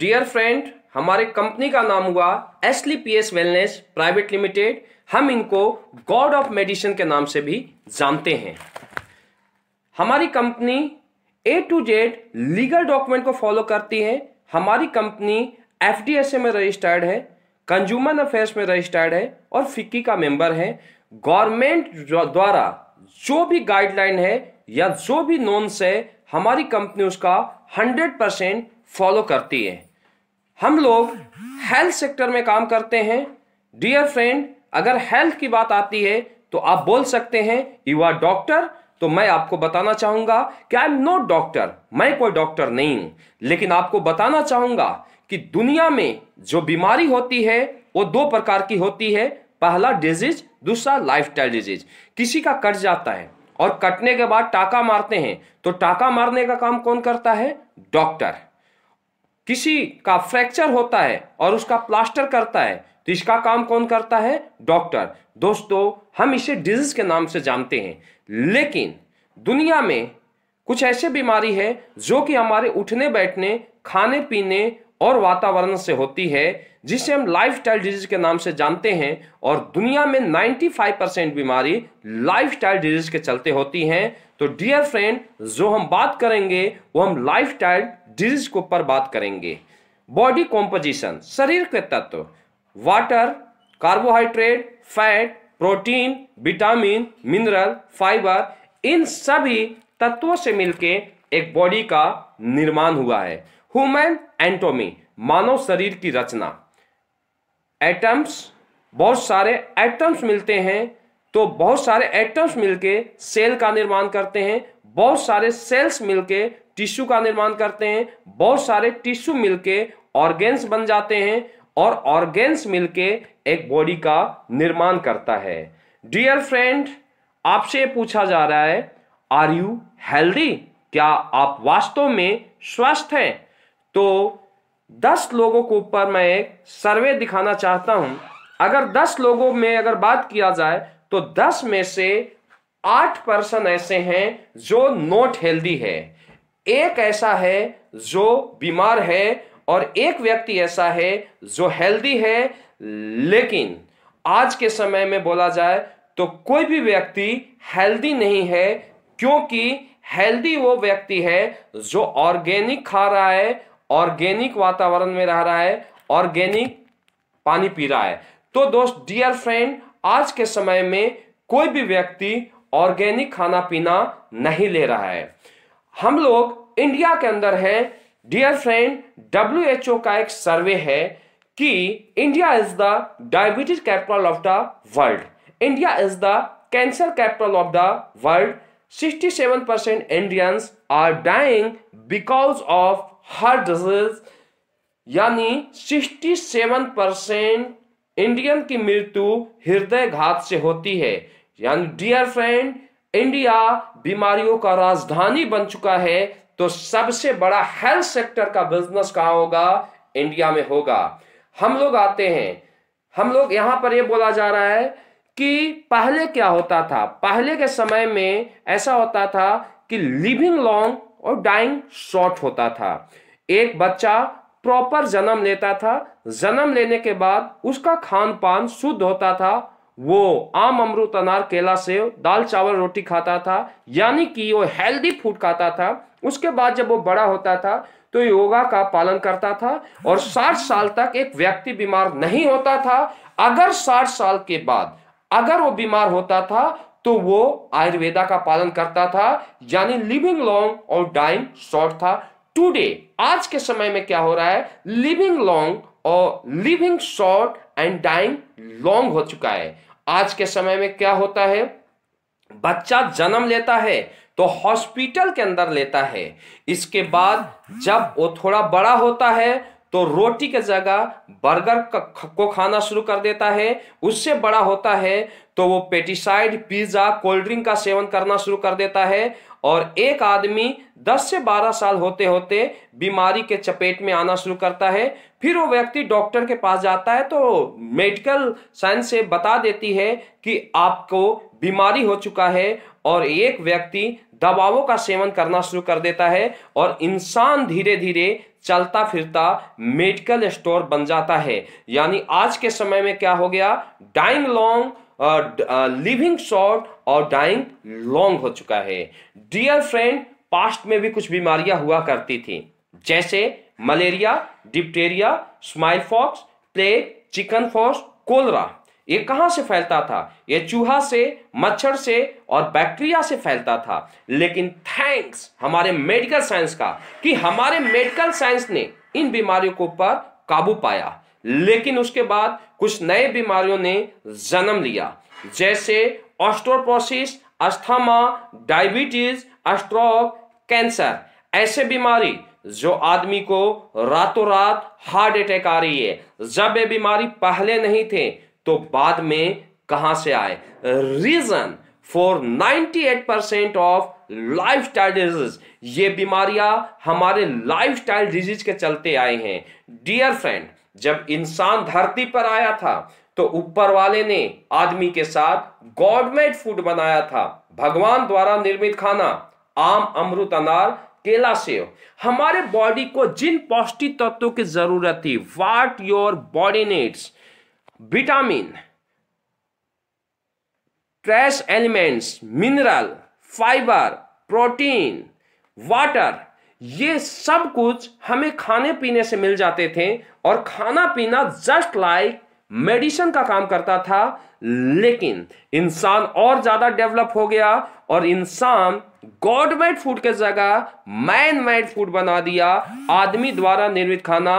dear friend हमारे company का नाम हुआ एसली P S wellness private limited हम इनको गॉड ऑफ मेडिसिन के नाम से भी जानते हैं हमारी company A to Z legal document को फॉलो करती है हमारी company F D S A में रजिस्टर्ड है कंज्यूमर अफेयर्स में रजिस्टर्ड है और फिक्की का मेंबर है गवर्नमेंट द्वारा जो भी गाइडलाइन है या जो भी नॉन्स है हमारी कंपनी उसका 100 परसेंट फॉलो करती है हम लोग हेल्थ सेक्टर में काम करते हैं डियर फ्रेंड अगर हेल्थ की बात आती है तो आप बोल सकते हैं यू आर डॉक्टर तो मैं आपको बताना चाहूंगा कि आई एम नॉट डॉक्टर मैं कोई डॉक्टर नहीं हूं लेकिन आपको बताना चाहूंगा कि दुनिया में जो बीमारी होती है वो दो प्रकार की होती है पहला डिजीज दूसरा स्टाइल डिजीज किसी का कट जाता है और कटने के बाद टाका मारते हैं तो टाका मारने का काम कौन करता है डॉक्टर किसी का फ्रैक्चर होता है और उसका प्लास्टर करता है तो इसका काम कौन करता है डॉक्टर दोस्तों हम इसे डिजीज के नाम से जानते हैं लेकिन दुनिया में कुछ ऐसे बीमारी है जो कि हमारे उठने बैठने खाने पीने और वातावरण से होती है जिसे हम लाइफस्टाइल डिजीज के नाम से जानते हैं और दुनिया में 95 परसेंट बीमारी लाइफस्टाइल डिजीज के चलते होती हैं तो डियर फ्रेंड जो हम बात करेंगे वो हम लाइफस्टाइल डिजीज के ऊपर बात करेंगे बॉडी कॉम्पोजिशन शरीर के तत्व water carbohydrate fat protein vitamin mineral fibre इन सभी तत्वों से मिलकर एक बॉडी का निर्माण हुआ है ह्यूमन एंटोमी मानव शरीर की रचना एटम्स बहुत सारे एटम्स मिलते हैं तो बहुत सारे एटम्स मिलके सेल का निर्माण करते हैं बहुत सारे सेल्स मिलके टिश्यू का निर्माण करते हैं बहुत सारे टिश्यू मिलके ऑर्गेन्स बन जाते हैं और ऑर्गेन्स मिलके एक बॉडी का निर्माण करता है डियर फ्रेंड आपसे पूछा जा रहा है आर यू हेल्दी क्या आप वास्तव में स्वस्थ हैं तो दस लोगों के ऊपर मैं एक सर्वे दिखाना चाहता हूं अगर दस लोगों में अगर बात किया जाए तो दस में से आठ पर्सन ऐसे हैं जो नॉट हेल्दी है एक ऐसा है जो बीमार है और एक व्यक्ति ऐसा है जो हेल्दी है लेकिन आज के समय में बोला जाए तो कोई भी व्यक्ति हेल्दी नहीं है क्योंकि हेल्दी वो व्यक्ति है जो ऑर्गेनिक खा रहा है ऑर्गेनिक वातावरण में रह रहा है ऑर्गेनिक पानी पी रहा है तो दोस्त डियर फ्रेंड आज के समय में कोई भी व्यक्ति ऑर्गेनिक खाना पीना नहीं ले रहा है हम लोग इंडिया के अंदर हैं dear friend W H O का एक सर्वे है कि India is the diabetes capital of the world India is the cancer capital of the world 67 percent Indians are dying because of heart disease यानी 67 percent Indian की मृत्यु हृदय घात से होती है यानी डियर फ्रेंड इंडिया बीमारियों का राजधानी बन चुका है तो सबसे बड़ा हेल्थ सेक्टर का बिजनेस कहा होगा इंडिया में होगा हम लोग आते हैं हम लोग यहां पर यह बोला जा रहा है कि पहले क्या होता था पहले के समय में ऐसा होता था कि लिविंग लॉन्ग और डाइंग शॉर्ट होता था एक बच्चा प्रॉपर जन्म लेता था जन्म लेने के बाद उसका खान पान शुद्ध होता था वो आम अमरूद अनार केला सेव दाल चावल रोटी खाता था यानी कि वो हेल्दी फूड खाता था उसके बाद जब वो बड़ा होता था तो योगा का पालन करता था और 60 साल तक एक व्यक्ति बीमार नहीं होता था अगर 60 साल के बाद अगर वो बीमार होता था तो वो आयुर्वेदा का पालन करता था यानी लिविंग लॉन्ग और डाइंग शॉर्ट था टुडे आज के समय में क्या हो रहा है लिविंग लॉन्ग और living short and dying long हो चुका है आज के समय में क्या होता है बच्चा जन्म लेता है तो हॉस्पिटल के अंदर लेता है इसके बाद जब वो थोड़ा बड़ा होता है तो रोटी के जगह बर्गर को खाना शुरू कर देता है उससे बड़ा होता है तो वो पेटिसाइड पिज्ज़ा कोल्ड ड्रिंक का सेवन करना शुरू कर देता है और एक आदमी 10 से 12 साल होते होते बीमारी के चपेट में आना शुरू करता है फिर वो व्यक्ति डॉक्टर के पास जाता है तो मेडिकल साइंस से बता देती है कि आपको बीमारी हो चुका है और एक व्यक्ति दवाओं का सेवन करना शुरू कर देता है और इंसान धीरे धीरे चलता फिरता मेडिकल स्टोर बन जाता है यानी आज के समय में क्या हो गया डाइंग लॉन्ग लिविंग शॉर्ट और डाइंग लॉन्ग हो चुका है डियर फ्रेंड पास्ट में भी कुछ बीमारियां हुआ करती थी जैसे malaria diphtheria smallpox plague chickenpox cholera ये कहाँ से फैलता था ये चूहा से मच्छर से और बैक्टीरिया से फैलता था लेकिन थैंक्स हमारे मेडिकल साइंस का कि हमारे मेडिकल साइंस ने इन बीमारियों को पर काबू पाया लेकिन उसके बाद कुछ नए बीमारियों ने जन्म लिया जैसे osteoporosis asthma diabetes stroke cancer ऐसे बीमारी जो आदमी को रातों रात हार्ट अटैक आ रही है जब ये बीमारी पहले नहीं थे तो बाद में कहां से आए reason for 98 percent of lifestyle disease ये बीमारियां हमारे लाइफ स्टाइल डिजीज के चलते आए हैं डियर फ्रेंड जब इंसान धरती पर आया था तो ऊपर वाले ने आदमी के साथ गॉडमेड फूड बनाया था भगवान द्वारा निर्मित खाना आम अमृत अनार केला सेव हमारे बॉडी को जिन पौष्टिक तत्वों की जरूरत थी what your body needs vitamin trace elements mineral fibre protein water ये सब कुछ हमें खाने पीने से मिल जाते थे और खाना पीना जस्ट लाइक मेडिसिन का काम करता था लेकिन इंसान और ज्यादा डेवलप हो गया और इंसान गॉड मेड फूड के जगह मैन मेड फूड बना दिया आदमी द्वारा निर्मित खाना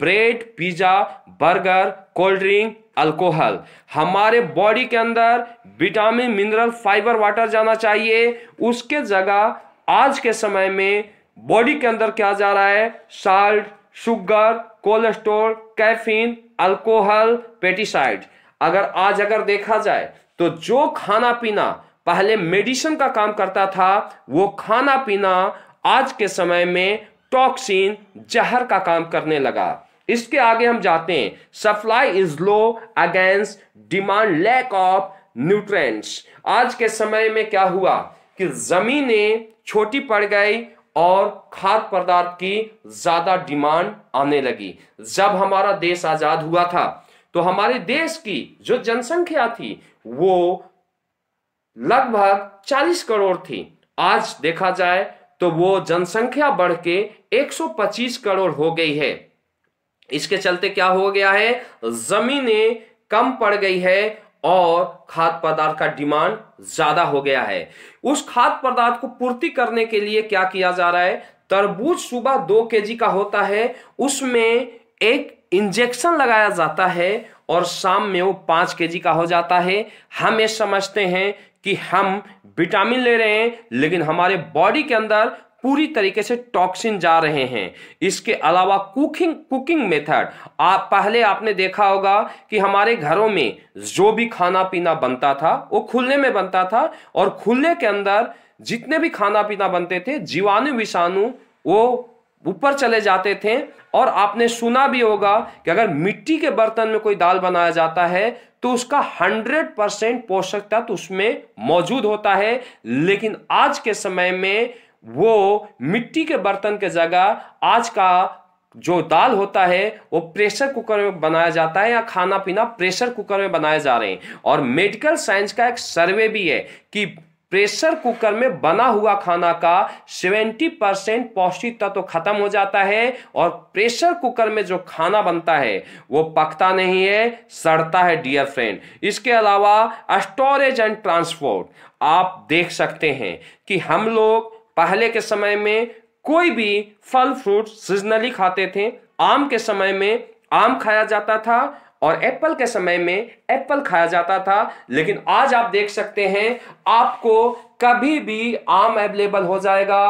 bread pizza burger cold drink alcohol हमारे बॉडी के अंदर विटामिन मिनरल फाइबर वाटर जाना चाहिए उसके जगह आज के समय में बॉडी के अंदर क्या जा रहा है salt sugar cholesterol caffeine alcohol pesticide अगर आज अगर देखा जाए तो जो खाना पीना पहले मेडिसिन का काम करता था वो खाना पीना आज के समय में टॉक्सिन जहर का काम करने लगा इसके आगे हम जाते हैं supply is low against demand lack of nutrients आज के समय में क्या हुआ कि जमीनें छोटी पड़ गई और खाद्य पदार्थ की ज्यादा डिमांड आने लगी जब हमारा देश आजाद हुआ था तो हमारे देश की जो जनसंख्या थी वो लगभग 40 करोड़ थी आज देखा जाए तो वो जनसंख्या बढ़ के 125 करोड़ हो गई है इसके चलते क्या हो गया है जमीनें कम पड़ गई है और खाद्य पदार्थ का डिमांड ज्यादा हो गया है उस खाद्य पदार्थ को पूर्ति करने के लिए क्या किया जा रहा है तरबूज सुबह दो के का होता है उसमें एक इंजेक्शन लगाया जाता है और शाम में वो पांच के जी का हो जाता है हम ये समझते हैं कि हम विटामिन ले रहे हैं लेकिन हमारे बॉडी के अंदर पूरी तरीके से टॉक्सिन जा रहे हैं इसके अलावा कुकिंग कुकिंग मेथड आप पहले आपने देखा होगा कि हमारे घरों में जो भी खाना पीना बनता था वो खुलने में बनता था और खुलने के अंदर जितने भी खाना पीना बनते थे जीवाणु विषाणु वो ऊपर चले जाते थे और आपने सुना भी होगा कि अगर मिट्टी के बर्तन में कोई दाल बनाया जाता है तो उसका 100 परसेंट पोषक तत्व उसमें मौजूद होता है लेकिन आज के समय में वो मिट्टी के बर्तन के जगह आज का जो दाल होता है वो प्रेशर कुकर में बनाया जाता है या खाना पीना प्रेशर कुकर में बनाए जा रहे हैं और मेडिकल साइंस का एक सर्वे भी है कि प्रेशर कुकर में बना हुआ खाना का 70 परसेंट पौष्टिक तत्व तो खत्म हो जाता है और प्रेशर कुकर में जो खाना बनता है वो पकता नहीं है सड़ता है डियर फ्रेंड इसके अलावा स्टोरेज एंड ट्रांसपोर्ट आप देख सकते हैं कि हम लोग पहले के समय में कोई भी फल फ्रूट सीजनली खाते थे आम के समय में आम खाया जाता था और एप्पल के समय में एप्पल खाया जाता था लेकिन आज आप देख सकते हैं आपको कभी भी आम अवेलेबल हो जाएगा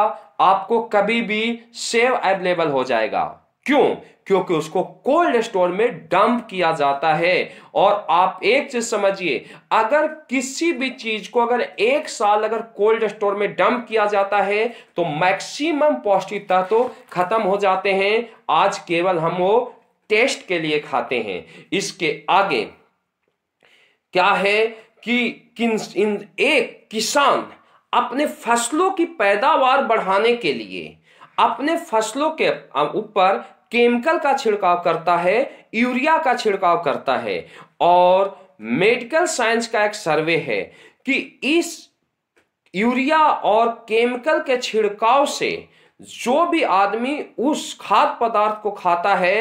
आपको कभी भी सेब अवेलेबल हो जाएगा क्यों क्योंकि उसको कोल्ड स्टोर में डंप किया जाता है और आप एक चीज समझिए अगर किसी भी चीज को अगर एक साल अगर कोल्ड स्टोर में डंप किया जाता है तो मैक्सिमम पौष्टिक तत्व तो खत्म हो जाते हैं आज केवल हम वो टेस्ट के लिए खाते हैं इसके आगे क्या है कि किन इन एक किसान अपने फसलों की पैदावार बढ़ाने के लिए अपने फसलों के ऊपर केमिकल का छिड़काव करता है यूरिया का छिड़काव करता है और मेडिकल साइंस का एक सर्वे है कि इस यूरिया और केमिकल के छिड़काव से जो भी आदमी उस खाद्य पदार्थ को खाता है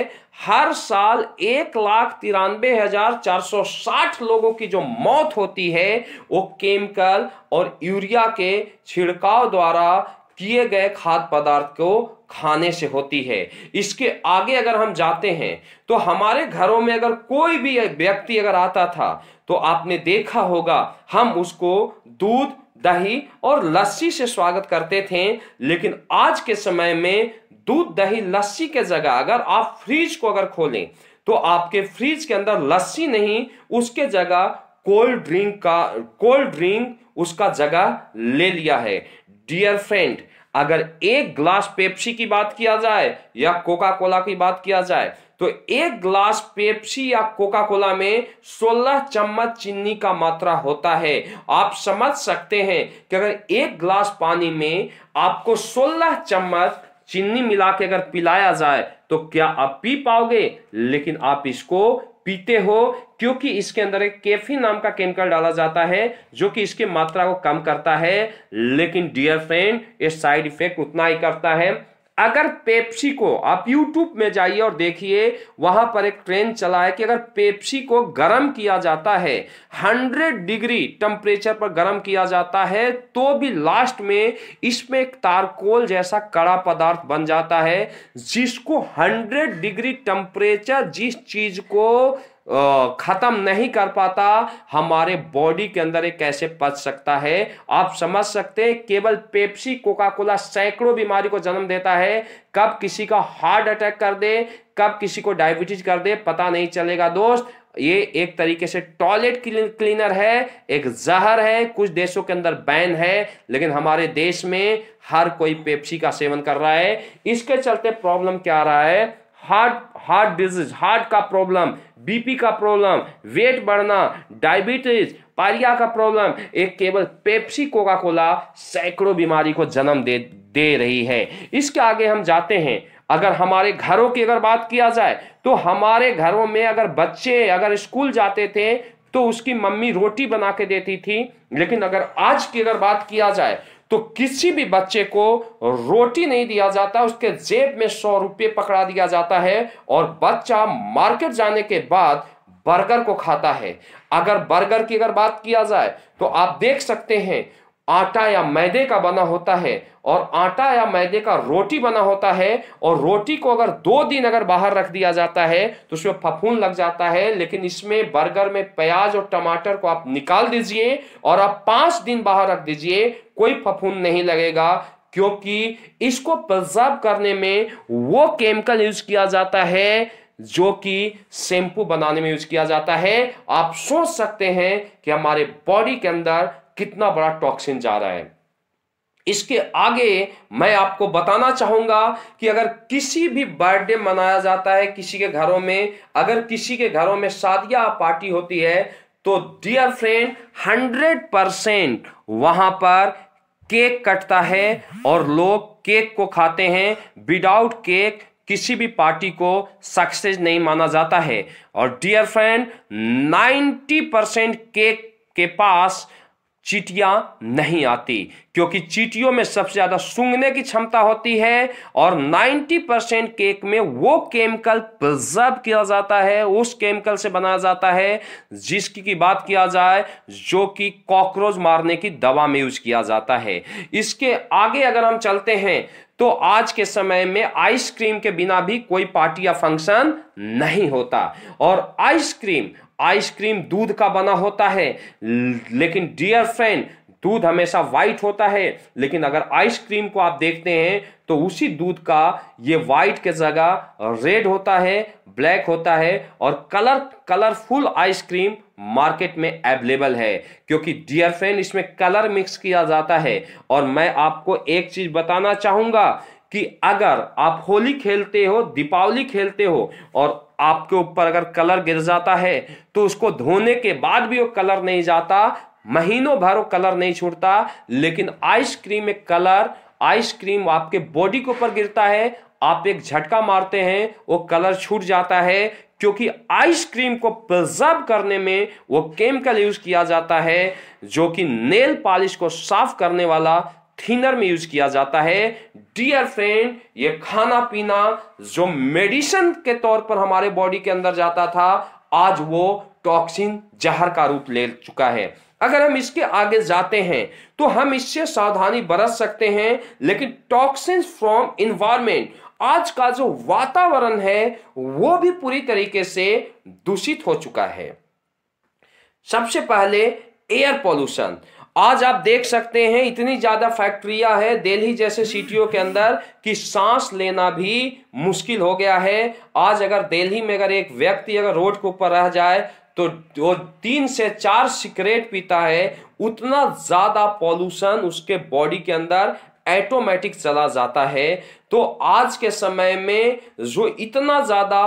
हर साल एक लाख तिरानवे हजार चार सौ साठ लोगों की जो मौत होती है वो केमिकल और यूरिया के छिड़काव द्वारा किए गए खाद्य पदार्थ को खाने से होती है इसके आगे अगर हम जाते हैं तो हमारे घरों में अगर कोई भी व्यक्ति अगर आता था तो आपने देखा होगा हम उसको दूध दही और लस्सी से स्वागत करते थे लेकिन आज के समय में दूध दही लस्सी के जगह अगर आप फ्रिज को अगर खोलें तो आपके फ्रिज के अंदर लस्सी नहीं उसके जगह कोल्ड ड्रिंक का कोल्ड ड्रिंक उसका जगह ले लिया है डियर फ्रेंड अगर एक ग्लास पेप्सी की बात किया जाए या कोका कोला की बात किया जाए तो एक ग्लास पेप्सी या कोका कोला में 16 चम्मच चीनी का मात्रा होता है आप समझ सकते हैं कि अगर एक ग्लास पानी में आपको 16 चम्मच चीनी मिला के अगर पिलाया जाए तो क्या आप पी पाओगे लेकिन आप इसको पीते हो क्योंकि इसके अंदर एक कैफी नाम का केमिकल डाला जाता है जो कि इसकी मात्रा को कम करता है लेकिन डियर फ्रेंड ये साइड इफेक्ट उतना ही करता है अगर पेप्सी को आप यूट्यूब में जाइए और देखिए वहां पर एक ट्रेन चला है कि अगर पेप्सी को गर्म किया जाता है 100 डिग्री टेम्परेचर पर गर्म किया जाता है तो भी लास्ट में इसमें एक तारकोल जैसा कड़ा पदार्थ बन जाता है जिसको 100 डिग्री टेम्परेचर जिस चीज को ख़त्म नहीं कर पाता हमारे बॉडी के अंदर एक कैसे पच सकता है आप समझ सकते हैं केवल पेप्सी कोका कोला सैकड़ों बीमारी को जन्म देता है कब किसी का हार्ट अटैक कर दे कब किसी को डायबिटीज कर दे पता नहीं चलेगा दोस्त ये एक तरीके से टॉयलेट क्लीनर है एक जहर है कुछ देशों के अंदर बैन है लेकिन हमारे देश में हर कोई पेप्सी का सेवन कर रहा है इसके चलते प्रॉब्लम क्या आ रहा है हार्ट हार्ट डिजीज हार्ट का प्रॉब्लम बीपी का प्रॉब्लम वेट बढ़ना डायबिटीज पारिया का प्रॉब्लम एक केवल पेप्सी कोका कोला सैकड़ों बीमारी को जन्म दे दे रही है इसके आगे हम जाते हैं अगर हमारे घरों की अगर बात किया जाए तो हमारे घरों में अगर बच्चे अगर स्कूल जाते थे तो उसकी मम्मी रोटी बना के देती थी लेकिन अगर आज की अगर बात किया जाए तो किसी भी बच्चे को रोटी नहीं दिया जाता उसके जेब में सौ रुपये पकड़ा दिया जाता है और बच्चा मार्केट जाने के बाद बर्गर को खाता है अगर बर्गर की अगर बात किया जाए तो आप देख सकते हैं आटा या मैदे का बना होता है और आटा या मैदे का रोटी बना होता है और रोटी को अगर दो दिन अगर बाहर रख दिया जाता है तो उसमें फफून लग जाता है लेकिन इसमें बर्गर में प्याज और टमाटर को आप निकाल दीजिए और आप पांच दिन बाहर रख दीजिए कोई फफून नहीं लगेगा क्योंकि इसको प्रिजर्व करने में वो केमिकल यूज किया जाता है जो कि शैम्पू बनाने में यूज किया जाता है आप सोच सकते हैं कि हमारे बॉडी के अंदर कितना बड़ा टॉक्सिन जा रहा है इसके आगे मैं आपको बताना चाहूंगा कि अगर किसी भी बर्थडे मनाया जाता है किसी के घरों में अगर किसी के घरों में शादिया पार्टी होती है तो डियर फ्रेंड हंड्रेड परसेंट वहां पर केक कटता है और लोग केक को खाते हैं विदाउट केक किसी भी पार्टी को सक्सेस नहीं माना जाता है और dear friend ninety percent cake के पास चीटियां नहीं आती क्योंकि चीटियों में सबसे ज़्यादा सूंघने की क्षमता होती है और 90 परसेंट केक में वो केमिकल प्रिजर्व किया जाता है उस केमिकल से बनाया जाता है जिसकी की बात किया जाए जो कि कॉकरोच मारने की दवा में यूज किया जाता है इसके आगे अगर हम चलते हैं तो आज के समय में आइसक्रीम के बिना भी कोई पार्टी या फंक्शन नहीं होता और आइसक्रीम आइसक्रीम दूध का बना होता है लेकिन डियर फ्रेंड दूध हमेशा व्हाइट होता है लेकिन अगर आइसक्रीम को आप देखते हैं तो उसी दूध का ये व्हाइट के जगह रेड होता है ब्लैक होता है और कलर कलरफुल आइसक्रीम मार्केट में अवेलेबल है क्योंकि डियर फ्रेंड इसमें कलर मिक्स किया जाता है और मैं आपको एक चीज बताना चाहूंगा कि अगर आप होली खेलते हो दीपावली खेलते हो और आपके ऊपर अगर कलर गिर जाता है तो उसको धोने के बाद भी वो कलर नहीं जाता महीनों भर वो कलर नहीं छूटता लेकिन आइसक्रीम में कलर आइसक्रीम आपके बॉडी के ऊपर गिरता है आप एक झटका मारते हैं वो कलर छूट जाता है क्योंकि आइसक्रीम को प्रिजर्व करने में वो केमिकल यूज किया जाता है जो कि नेल पॉलिश को साफ करने वाला थिनर में यूज किया जाता है डियर फ्रेंड ये खाना पीना जो मेडिसिन के तौर पर हमारे बॉडी के अंदर जाता था आज वो टॉक्सिन जहर का रूप ले चुका है अगर हम इसके आगे जाते हैं तो हम इससे सावधानी बरत सकते हैं लेकिन टॉक्सिन फ्रॉम इन्वायरमेंट आज का जो वातावरण है वो भी पूरी तरीके से दूषित हो चुका है सबसे पहले एयर पॉल्यूशन आज आप देख सकते हैं इतनी ज़्यादा फैक्ट्रिया है दिल्ली जैसे सिटियों के अंदर कि सांस लेना भी मुश्किल हो गया है आज अगर दिल्ली में अगर एक व्यक्ति अगर रोड के ऊपर रह जाए तो जो तीन से चार सिगरेट पीता है उतना ज़्यादा पॉल्यूशन उसके बॉडी के अंदर ऐटोमेटिक चला जाता है तो आज के समय में जो इतना ज़्यादा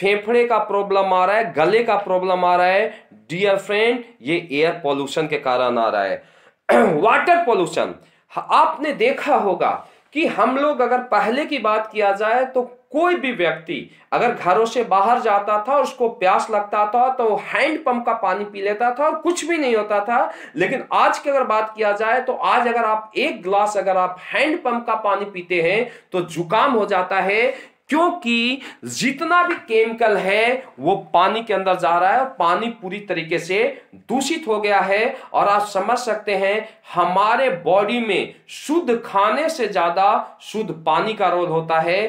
फेफड़े का प्रॉब्लम आ रहा है गले का प्रॉब्लम आ रहा है डियर फ्रेंड ये एयर पॉल्यूशन के कारण आ रहा है वाटर पॉल्यूशन आपने देखा होगा कि हम लोग अगर पहले की बात किया जाए तो कोई भी व्यक्ति अगर घरों से बाहर जाता था उसको प्यास लगता था तो हैंडपंप का पानी पी लेता था और कुछ भी नहीं होता था लेकिन आज की अगर बात किया जाए तो आज अगर आप एक गिलास अगर आप हैंडपंप का पानी पीते हैं तो जुकाम हो जाता है क्योंकि जितना भी केमिकल है वो पानी के अंदर जा रहा है और पानी पूरी तरीके से दूषित हो गया है और आप समझ सकते हैं हमारे बॉडी में शुद्ध खाने से ज्यादा शुद्ध पानी का रोल होता है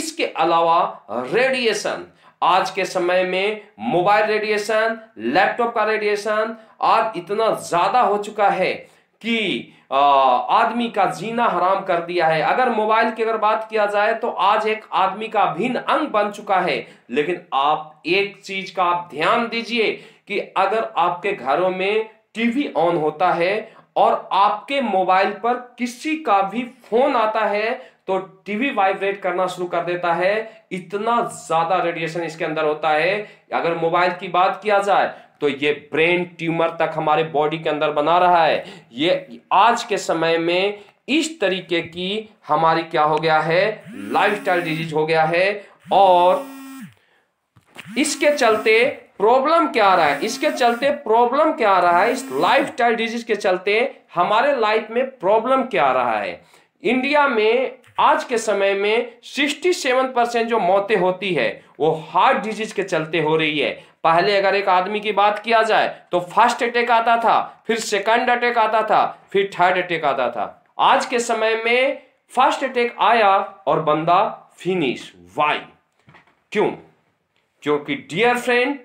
इसके अलावा रेडिएशन आज के समय में मोबाइल रेडिएशन लैपटॉप का रेडिएशन आज इतना ज्यादा हो चुका है कि आदमी का जीना हराम कर दिया है अगर मोबाइल की अगर बात किया जाए तो आज एक आदमी का भिन्न अंग बन चुका है लेकिन आप एक चीज का आप ध्यान दीजिए कि अगर आपके घरों में टीवी ऑन होता है और आपके मोबाइल पर किसी का भी फोन आता है तो टीवी वाइब्रेट करना शुरू कर देता है इतना ज्यादा रेडिएशन इसके अंदर होता है अगर मोबाइल की बात किया जाए तो ये ब्रेन ट्यूमर तक हमारे बॉडी के अंदर बना रहा है ये आज के समय में इस तरीके की हमारी क्या हो गया है लाइफस्टाइल डिजीज हो गया है और इसके चलते प्रॉब्लम क्या आ रहा है इसके चलते प्रॉब्लम क्या आ रहा है इस लाइफस्टाइल डिजीज के चलते हमारे लाइफ में प्रॉब्लम क्या आ रहा है इंडिया में आज के समय में 67 परसेंट जो मौतें होती है वो हार्ट डिजीज के चलते हो रही है पहले अगर एक आदमी की बात किया जाए तो फर्स्ट अटैक आता था फिर सेकंड अटैक आता था फिर थर्ड अटैक आता था आज के समय में फर्स्ट अटैक आया और बंदा फिनिश वाई क्यों क्योंकि डियर फ्रेंड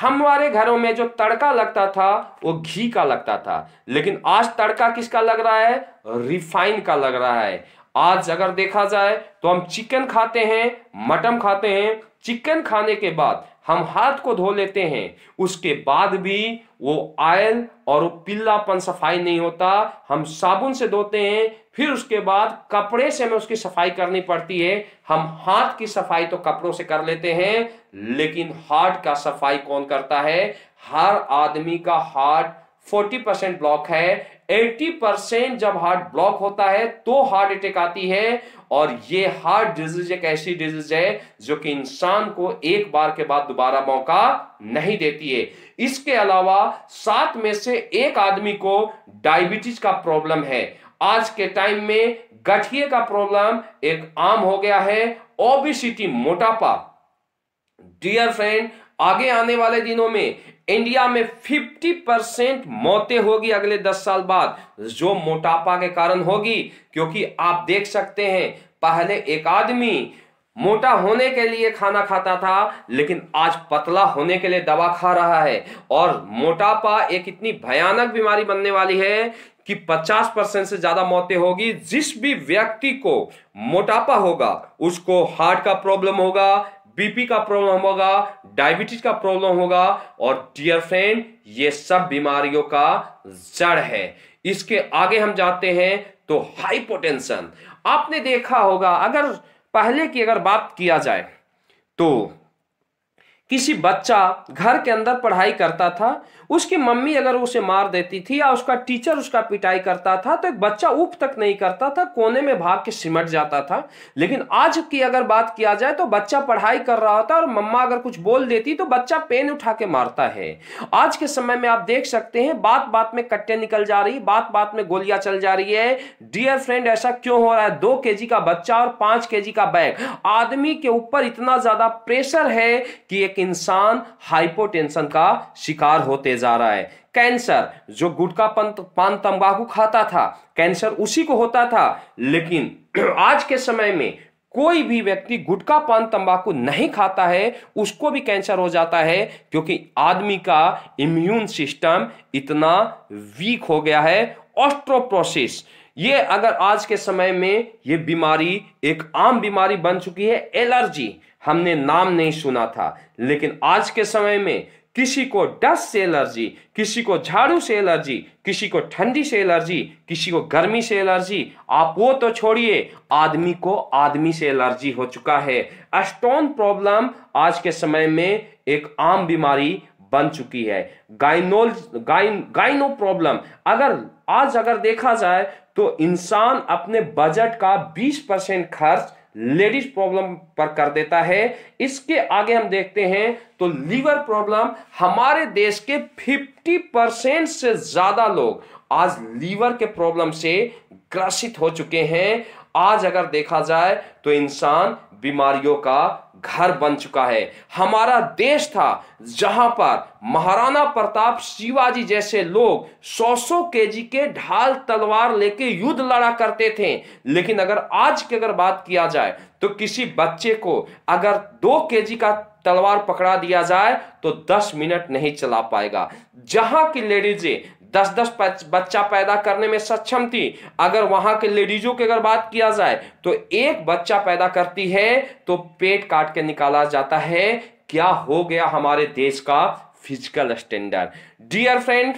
हमारे घरों में जो तड़का लगता था वो घी का लगता था लेकिन आज तड़का किसका लग रहा है रिफाइन का लग रहा है आज अगर देखा जाए तो हम चिकन खाते हैं मटन खाते हैं चिकन खाने के बाद हम हाथ को धो लेते हैं उसके बाद भी वो आयल और वो पीलापन सफाई नहीं होता हम साबुन से धोते हैं फिर उसके बाद कपड़े से हमें उसकी सफाई करनी पड़ती है हम हाथ की सफाई तो कपड़ों से कर लेते हैं लेकिन हार्ट का सफाई कौन करता है हर आदमी का हार्ट 40 परसेंट ब्लॉक है 80 परसेंट जब हार्ट ब्लॉक होता है तो हार्ट अटैक आती है और ये हार्ट डिजीज एक ऐसी डिजीज है जो कि इंसान को एक बार के बाद दोबारा मौका नहीं देती है इसके अलावा सात में से एक आदमी को डायबिटीज का प्रॉब्लम है आज के टाइम में गठिए का प्रॉब्लम एक आम हो गया है ओबिसिटी मोटापा डियर फ्रेंड आगे आने वाले दिनों में इंडिया में 50 परसेंट मौतें होगी अगले 10 साल बाद जो मोटापा के कारण होगी क्योंकि आप देख सकते हैं पहले एक आदमी मोटा होने के लिए खाना खाता था लेकिन आज पतला होने के लिए दवा खा रहा है और मोटापा एक इतनी भयानक बीमारी बनने वाली है कि 50 परसेंट से ज्यादा मौतें होगी जिस भी व्यक्ति को मोटापा होगा उसको हार्ट का प्रॉब्लम होगा बीपी का प्रॉब्लम होगा डायबिटीज का प्रॉब्लम होगा और डियर फ्रेंड ये सब बीमारियों का जड़ है इसके आगे हम जाते हैं तो हाइपोटेंशन आपने देखा होगा अगर पहले की अगर बात किया जाए तो किसी बच्चा घर के अंदर पढ़ाई करता था उसकी मम्मी अगर उसे मार देती थी या उसका टीचर उसका पिटाई करता था तो एक बच्चा उप तक नहीं करता था कोने में भाग के सिमट जाता था लेकिन आज की अगर बात किया जाए तो बच्चा पढ़ाई कर रहा होता और मम्मा अगर कुछ बोल देती तो बच्चा पेन उठा के मारता है आज के समय में आप देख सकते हैं बात बात में कट्टे निकल जा रही बात बात में गोलियां चल जा रही है डियर फ्रेंड ऐसा क्यों हो रहा है दो के का बच्चा और पांच के का बैग आदमी के ऊपर इतना ज्यादा प्रेशर है कि एक इंसान हाइपोटेंशन का शिकार होते जा रहा है कैंसर जो गुटका पान तंबाकू खाता था कैंसर उसी को होता था लेकिन आज के समय में कोई भी व्यक्ति गुटका पान तंबाकू नहीं खाता है उसको भी कैंसर हो जाता है क्योंकि आदमी का इम्यून सिस्टम इतना वीक हो गया है ऑस्ट्रोप्रोसिस ये अगर आज के समय में ये बीमारी एक आम बीमारी बन चुकी है एलर्जी हमने नाम नहीं सुना था लेकिन आज के समय में किसी को डस्ट से एलर्जी किसी को झाड़ू से एलर्जी किसी को ठंडी से एलर्जी किसी को गर्मी से एलर्जी आप वो तो छोड़िए आदमी को आदमी से एलर्जी हो चुका है अस्टोन प्रॉब्लम आज के समय में एक आम बीमारी बन चुकी है गाइनोल गाइन गाइनो प्रॉब्लम अगर आज अगर देखा जाए तो इंसान अपने बजट का 20 परसेंट खर्च लेडीज प्रॉब्लम पर कर देता है इसके आगे हम देखते हैं तो लीवर प्रॉब्लम हमारे देश के 50 परसेंट से ज्यादा लोग आज लीवर के प्रॉब्लम से ग्रसित हो चुके हैं आज अगर देखा जाए तो इंसान बीमारियों का घर बन चुका है हमारा देश था जहां पर महाराणा प्रताप शिवाजी जैसे लोग सौ सौ के के ढाल तलवार लेके युद्ध लड़ा करते थे लेकिन अगर आज की अगर बात किया जाए तो किसी बच्चे को अगर दो के जी का तलवार पकड़ा दिया जाए तो दस मिनट नहीं चला पाएगा जहां की लेडीजें दस दस बच्चा पैदा करने में सक्षम थी अगर वहां के लेडीजों की अगर बात किया जाए तो एक बच्चा पैदा करती है तो पेट काट के निकाला जाता है क्या हो गया हमारे देश का फिजिकल स्टैंडर्ड डियर फ्रेंड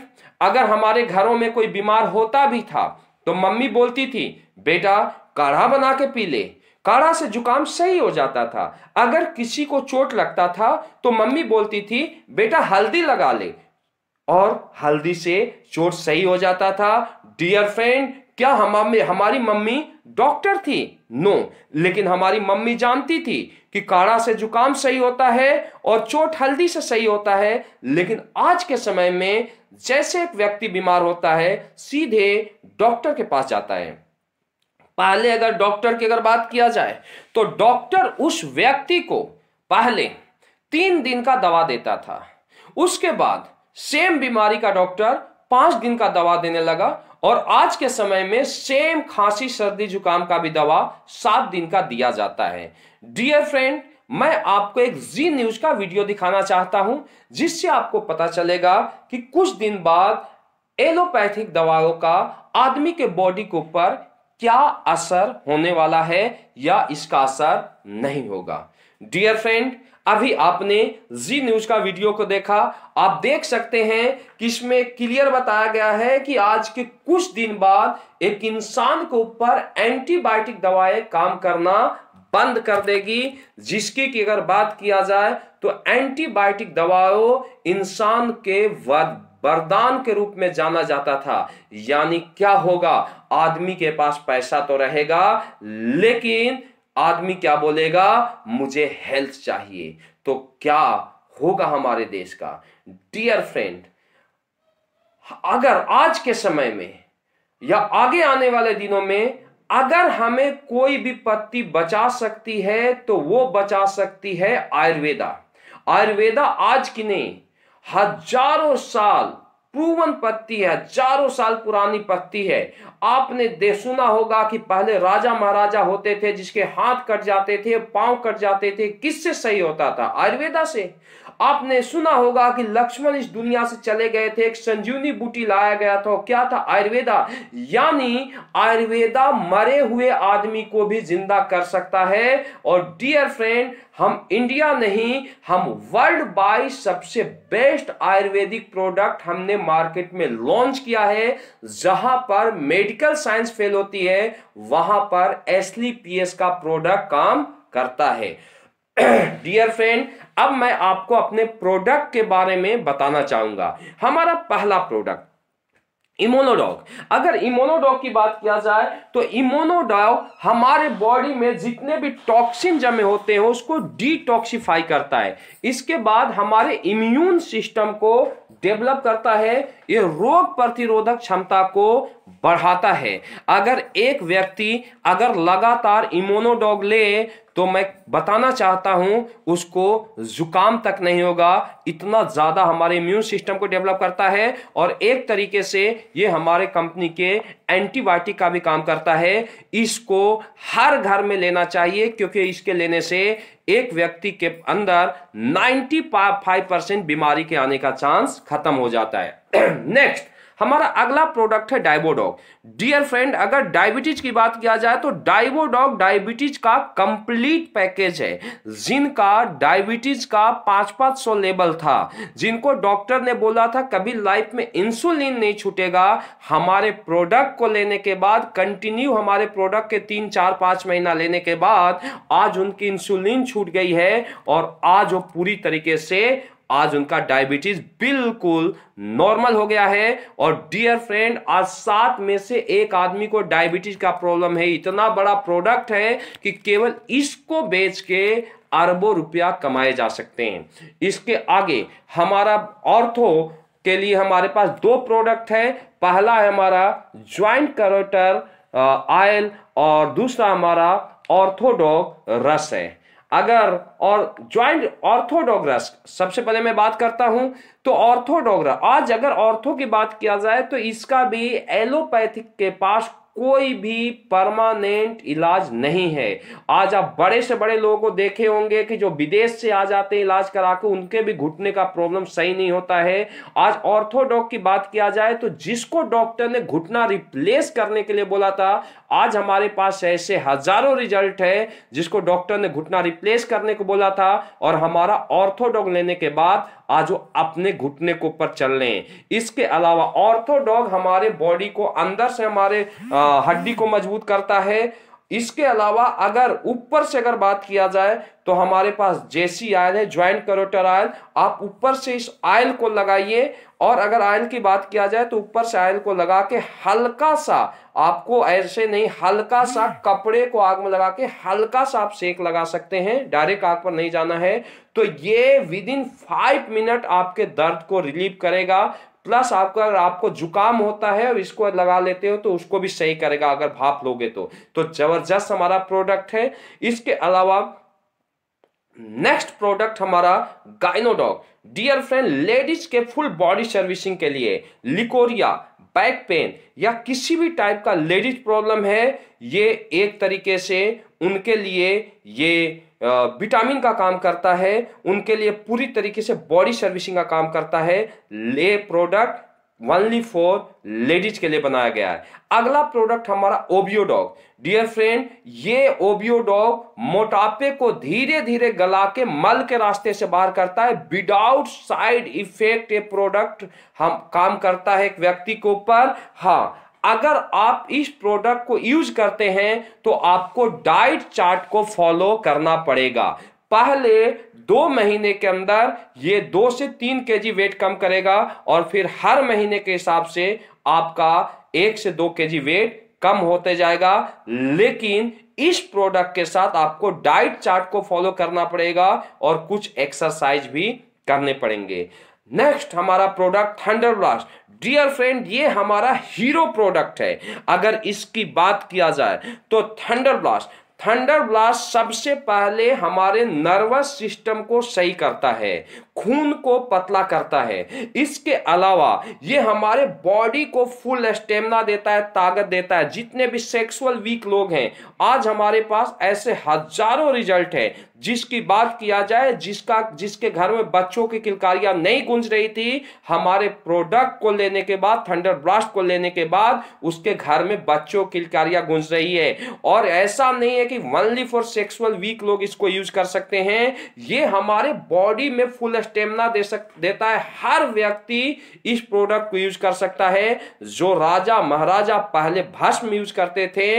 अगर हमारे घरों में कोई बीमार होता भी था तो मम्मी बोलती थी बेटा काढ़ा बना के पी ले काढ़ा से जुकाम सही हो जाता था अगर किसी को चोट लगता था तो मम्मी बोलती थी बेटा हल्दी लगा ले और हल्दी से चोट सही हो जाता था डियर फ्रेंड क्या हम हमारी मम्मी डॉक्टर थी नो लेकिन हमारी मम्मी जानती थी कि काढ़ा से जुकाम सही होता है और चोट हल्दी से सही होता है लेकिन आज के समय में जैसे एक व्यक्ति बीमार होता है सीधे डॉक्टर के पास जाता है पहले अगर डॉक्टर की अगर बात किया जाए तो डॉक्टर उस व्यक्ति को पहले तीन दिन का दवा देता था उसके बाद सेम बीमारी का डॉक्टर पांच दिन का दवा देने लगा और आज के समय में सेम खांसी सर्दी जुकाम का भी दवा सात दिन का दिया जाता है डियर फ्रेंड मैं आपको एक जी न्यूज का वीडियो दिखाना चाहता हूं जिससे आपको पता चलेगा कि कुछ दिन बाद एलोपैथिक दवाओं का आदमी के बॉडी के ऊपर क्या असर होने वाला है या इसका असर नहीं होगा डियर फ्रेंड अभी आपने जी न्यूज का वीडियो को देखा आप देख सकते हैं कि इसमें क्लियर बताया गया है कि आज के कुछ दिन बाद एक इंसान के ऊपर एंटीबायोटिक दवाएं काम करना बंद कर देगी जिसकी की अगर बात किया जाए तो एंटीबायोटिक दवाओं इंसान के वरदान के रूप में जाना जाता था यानी क्या होगा आदमी के पास पैसा तो रहेगा लेकिन आदमी क्या बोलेगा मुझे हेल्थ चाहिए तो क्या होगा हमारे देश का डियर फ्रेंड अगर आज के समय में या आगे आने वाले दिनों में अगर हमें कोई भी पत्ती बचा सकती है तो वो बचा सकती है आयुर्वेदा आयुर्वेदा आज की नहीं हजारों साल पूवन पत्ती है चारों साल पुरानी पत्ती है आपने दे सुना होगा कि पहले राजा महाराजा होते थे जिसके हाथ कट जाते थे पांव कट जाते थे किससे सही होता था आयुर्वेदा से आपने सुना होगा कि लक्ष्मण इस दुनिया से चले गए थे एक संजीवनी बूटी लाया गया था क्या था आयुर्वेदा यानी आयुर्वेदा मरे हुए आदमी को भी जिंदा कर सकता है और डियर फ्रेंड हम इंडिया नहीं हम वर्ल्ड बाई सबसे बेस्ट आयुर्वेदिक प्रोडक्ट हमने मार्केट में लॉन्च किया है जहां पर मेडिकल साइंस फेल होती है वहां पर एसली पीएस e का प्रोडक्ट काम करता है डियर फ्रेंड अब मैं आपको अपने प्रोडक्ट के बारे में बताना चाहूंगा हमारा पहला प्रोडक्ट इमोनोडॉग अगर इमोनोडॉग की बात किया जाए तो इमोनोडॉग हमारे बॉडी में जितने भी टॉक्सिन जमे होते हैं उसको डिटॉक्सिफाई करता है इसके बाद हमारे इम्यून सिस्टम को डेवलप करता है ये रोग प्रतिरोधक क्षमता को बढ़ाता है अगर एक व्यक्ति अगर लगातार इमोनोडॉग ले तो मैं बताना चाहता हूं उसको जुकाम तक नहीं होगा इतना ज़्यादा हमारे इम्यून सिस्टम को डेवलप करता है और एक तरीके से ये हमारे कंपनी के एंटीबायोटिक का भी काम करता है इसको हर घर में लेना चाहिए क्योंकि इसके लेने से एक व्यक्ति के अंदर 95 परसेंट बीमारी के आने का चांस खत्म हो जाता है नेक्स्ट हमारा अगला प्रोडक्ट है डायबोडॉग डियर फ्रेंड अगर डायबिटीज की बात किया जाए तो डायबोडॉग डायबिटीज का कंप्लीट पैकेज है जिनका डायबिटीज का पांच पांच सौ लेवल था जिनको डॉक्टर ने बोला था कभी लाइफ में इंसुलिन नहीं छूटेगा हमारे प्रोडक्ट को लेने के बाद कंटिन्यू हमारे प्रोडक्ट के तीन चार पांच महीना लेने के बाद आज उनकी इंसुलिन छूट गई है और आज वो पूरी तरीके से आज उनका डायबिटीज बिल्कुल नॉर्मल हो गया है और डियर फ्रेंड आज सात में से एक आदमी को डायबिटीज का प्रॉब्लम है इतना बड़ा प्रोडक्ट है कि केवल इसको बेच के अरबों रुपया कमाए जा सकते हैं इसके आगे हमारा ऑर्थो के लिए हमारे पास दो प्रोडक्ट है पहला है हमारा ज्वाइंट करोटर ऑयल और दूसरा हमारा ऑर्थोडॉग रस है अगर और ज्वाइंट ऑर्थोडोग्रस सबसे पहले मैं बात करता हूं तो ऑर्थोडोग्रा आज अगर ऑर्थो की बात किया जाए तो इसका भी एलोपैथिक के पास कोई भी परमानेंट इलाज नहीं है आज आप बड़े से बड़े लोगों को देखे होंगे कि जो विदेश से आ जाते हैं इलाज करा के उनके भी घुटने का प्रॉब्लम सही नहीं होता है आज ऑर्थोडॉक की बात किया जाए तो जिसको डॉक्टर ने घुटना रिप्लेस करने के लिए बोला था आज हमारे पास ऐसे हजारों रिजल्ट है जिसको डॉक्टर ने घुटना रिप्लेस करने को बोला था और हमारा ऑर्थोडॉग लेने के बाद आज वो अपने घुटने के ऊपर चल रहे हैं इसके अलावा ऑर्थोडॉग हमारे बॉडी को अंदर से हमारे हड्डी को मजबूत करता है इसके अलावा अगर ऊपर से अगर बात किया जाए तो हमारे पास जेसी आयल है ज्वाइंट करोटर आयल आप ऊपर से इस आयल को लगाइए और अगर आयल की बात किया जाए तो ऊपर से आयल को लगा के हल्का सा आपको ऐसे नहीं हल्का सा कपड़े को आग में लगा के हल्का सा आप सेक लगा सकते हैं डायरेक्ट आग पर नहीं जाना है तो ये विद इन फाइव मिनट आपके दर्द को रिलीव करेगा प्लस आपका अगर आपको जुकाम होता है और इसको लगा लेते हो तो उसको भी सही करेगा अगर भाप लोगे तो तो जबरदस्त हमारा प्रोडक्ट है इसके अलावा नेक्स्ट प्रोडक्ट हमारा गाइनोडॉग डियर फ्रेंड लेडीज के फुल बॉडी सर्विसिंग के लिए लिकोरिया बैक पेन या किसी भी टाइप का लेडीज प्रॉब्लम है ये एक तरीके से उनके लिए ये विटामिन का काम करता है उनके लिए पूरी तरीके से बॉडी सर्विसिंग का काम करता है ले प्रोडक्ट वनली फॉर लेडीज के लिए बनाया गया है अगला प्रोडक्ट हमारा ओबियोडॉग डियर फ्रेंड ये ओबियोडॉग मोटापे को धीरे धीरे गला के मल के रास्ते से बाहर करता है विदाउट साइड इफेक्ट ये प्रोडक्ट हम काम करता है एक व्यक्ति के ऊपर हाँ अगर आप इस प्रोडक्ट को यूज करते हैं तो आपको डाइट चार्ट को फॉलो करना पड़ेगा पहले दो महीने के अंदर ये दो से तीन के जी वेट कम करेगा और फिर हर महीने के हिसाब से आपका एक से दो के जी वेट कम होते जाएगा लेकिन इस प्रोडक्ट के साथ आपको डाइट चार्ट को फॉलो करना पड़ेगा और कुछ एक्सरसाइज भी करने पड़ेंगे नेक्स्ट हमारा product thunder blast dear friend ये हमारा हीरो प्रोडक्ट है अगर इसकी बात किया जाए तो थंडर ब्लास्ट थंडर ब्लास्ट सबसे पहले हमारे नर्वस सिस्टम को सही करता है खून को पतला करता है इसके अलावा ये हमारे बॉडी को फुल स्टेमिना देता है ताकत देता है जितने भी सेक्सुअल वीक लोग हैं आज हमारे पास ऐसे हजारों रिजल्ट है जिसकी बात किया जाए जिसका जिसके घर में बच्चों की किलकारियां नहीं गूंज रही थी हमारे प्रोडक्ट को लेने के बाद थंडर ब्लास्ट को लेने के बाद उसके घर में बच्चों की किलकारियां गूंज रही है और ऐसा नहीं है कि वनली फॉर सेक्सुअल वीक लोग इसको यूज कर सकते हैं ये हमारे बॉडी में फुल स्टेमिना दे सक देता है हर व्यक्ति इस प्रोडक्ट को यूज कर सकता है जो राजा महाराजा पहले भस्म यूज करते थे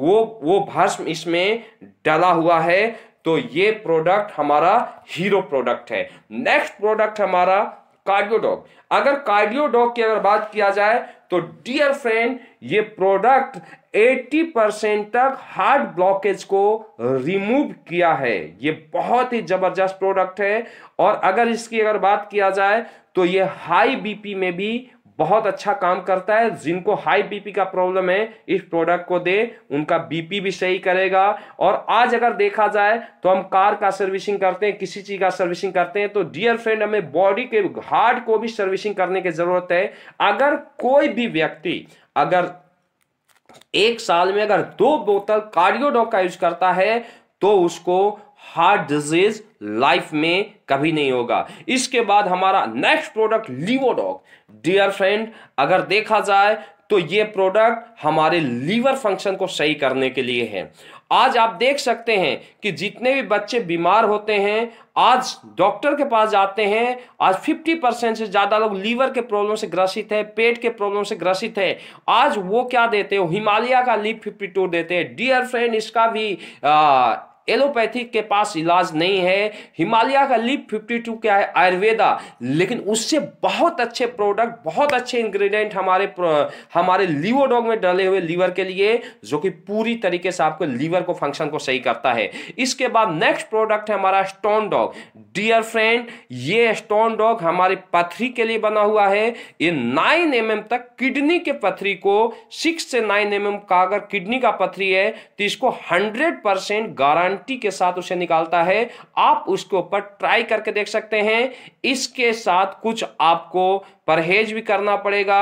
वो वो भस्म इसमें डला हुआ है तो ये प्रोडक्ट हमारा हीरो प्रोडक्ट है नेक्स्ट प्रोडक्ट हमारा कार्डियोडॉग अगर कार्डियोडॉग की अगर बात किया जाए तो डियर फ्रेंड ये प्रोडक्ट 80 परसेंट तक हार्ट ब्लॉकेज को रिमूव किया है ये बहुत ही जबरदस्त प्रोडक्ट है और अगर इसकी अगर बात किया जाए तो ये हाई बीपी में भी बहुत अच्छा काम करता है जिनको हाई बीपी का प्रॉब्लम है इस प्रोडक्ट को दे उनका बीपी भी सही करेगा और आज अगर देखा जाए तो हम कार का सर्विसिंग करते हैं किसी चीज का सर्विसिंग करते हैं तो डियर फ्रेंड हमें बॉडी के हार्ट को भी सर्विसिंग करने की जरूरत है अगर कोई भी व्यक्ति अगर एक साल में अगर दो बोतल कार्डियोडॉक का यूज करता है तो उसको हार्ट डिजीज लाइफ में कभी नहीं होगा इसके बाद हमारा नेक्स्ट प्रोडक्ट लीवोडॉग डियर फ्रेंड अगर देखा जाए तो ये प्रोडक्ट हमारे लीवर फंक्शन को सही करने के लिए है आज आप देख सकते हैं कि जितने भी बच्चे बीमार होते हैं आज डॉक्टर के पास जाते हैं आज 50 परसेंट से ज़्यादा लोग लीवर के प्रॉब्लम से ग्रसित है पेट के प्रॉब्लम से ग्रसित है आज वो क्या देते हो हिमालय का लीप 52 देते हैं डियर फ्रेंड इसका भी आ, एलोपैथिक के पास इलाज नहीं है हिमालय का लीप 52 क्या है आयुर्वेदा लेकिन उससे बहुत अच्छे प्रोडक्ट बहुत अच्छे इंग्रेडिएंट हमारे हमारे लिवोडोग में डाले हुए लीवर के लिए जो कि पूरी तरीके से आपको लीवर को फंक्शन को सही करता है इसके बाद नेक्स्ट प्रोडक्ट है हमारा स्टोन डॉग डियर फ्रेंड ये स्टोन डॉग हमारे पथरी के लिए बना हुआ है ये नाइन एम mm तक किडनी के पथरी को सिक्स से नाइन एम mm का अगर किडनी का पथरी है तो इसको हंड्रेड परसेंट गारंटी बाल्टी के साथ उसे निकालता है आप उसके ऊपर ट्राई करके देख सकते हैं इसके साथ कुछ आपको परहेज भी करना पड़ेगा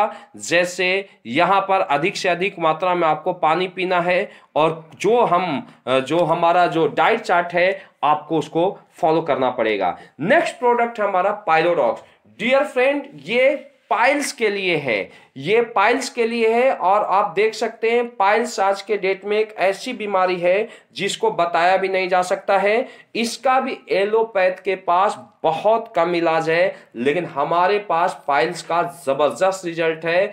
जैसे यहाँ पर अधिक से अधिक मात्रा में आपको पानी पीना है और जो हम जो हमारा जो डाइट चार्ट है आपको उसको फॉलो करना पड़ेगा नेक्स्ट प्रोडक्ट हमारा पायरोडॉक्स डियर फ्रेंड ये पाइल्स के लिए है ये पाइल्स के लिए है और आप देख सकते हैं पाइल्स आज के डेट में एक ऐसी बीमारी है जिसको बताया भी नहीं जा सकता है इसका भी एलोपैथ के पास बहुत कम इलाज है लेकिन हमारे पास पाइल्स का ज़बरदस्त रिजल्ट है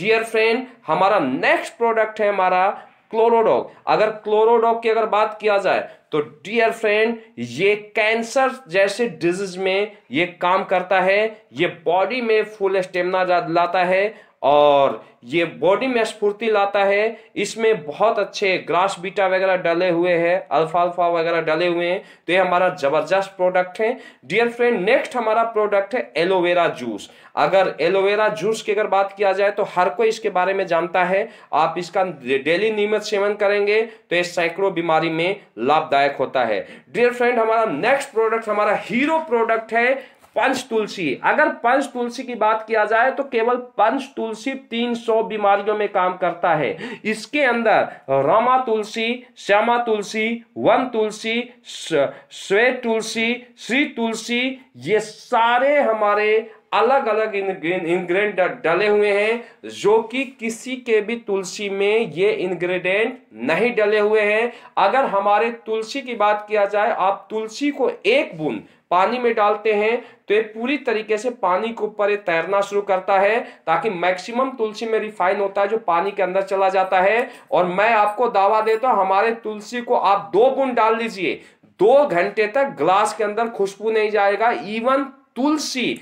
डियर फ्रेंड हमारा नेक्स्ट प्रोडक्ट है हमारा क्लोरोडॉग अगर क्लोरोडॉग की अगर बात किया जाए तो डियर फ्रेंड ये कैंसर जैसे डिजीज में ये काम करता है ये बॉडी में फुल स्टेमिना लाता है और ये बॉडी में स्फूर्ति लाता है इसमें बहुत अच्छे ग्रास बीटा वगैरह डले हुए हैं अल्फा अल्फा वगैरह डले हुए हैं तो ये हमारा जबरदस्त प्रोडक्ट है डियर फ्रेंड नेक्स्ट हमारा प्रोडक्ट है एलोवेरा जूस अगर एलोवेरा जूस की अगर बात किया जाए तो हर कोई इसके बारे में जानता है आप इसका डेली नियमित सेवन करेंगे तो ये सैकड़ों बीमारी में लाभदायक होता है डियर फ्रेंड हमारा नेक्स्ट प्रोडक्ट हमारा हीरो प्रोडक्ट है पंच तुलसी अगर पंच तुलसी की बात किया जाए तो केवल पंच तुलसी 300 बीमारियों में काम करता है इसके अंदर रामा तुलसी श्यामा तुलसी वन तुलसी श्वेत तुलसी श्री तुलसी ये सारे हमारे अलग अलग इंग्रेडिएंट डले हुए हैं जो कि किसी के भी तुलसी में ये इंग्रेडिएंट नहीं डले हुए हैं अगर हमारे तुलसी की बात किया जाए आप तुलसी को एक बूंद पानी में डालते हैं तो ये पूरी तरीके से पानी के ऊपर ये तैरना शुरू करता है ताकि मैक्सिमम तुलसी में रिफाइन होता है जो पानी के अंदर चला जाता है और मैं आपको दावा देता हूं हमारे तुलसी को आप दो बूंद डाल लीजिए दो घंटे तक ग्लास के अंदर खुशबू नहीं जाएगा इवन तुलसी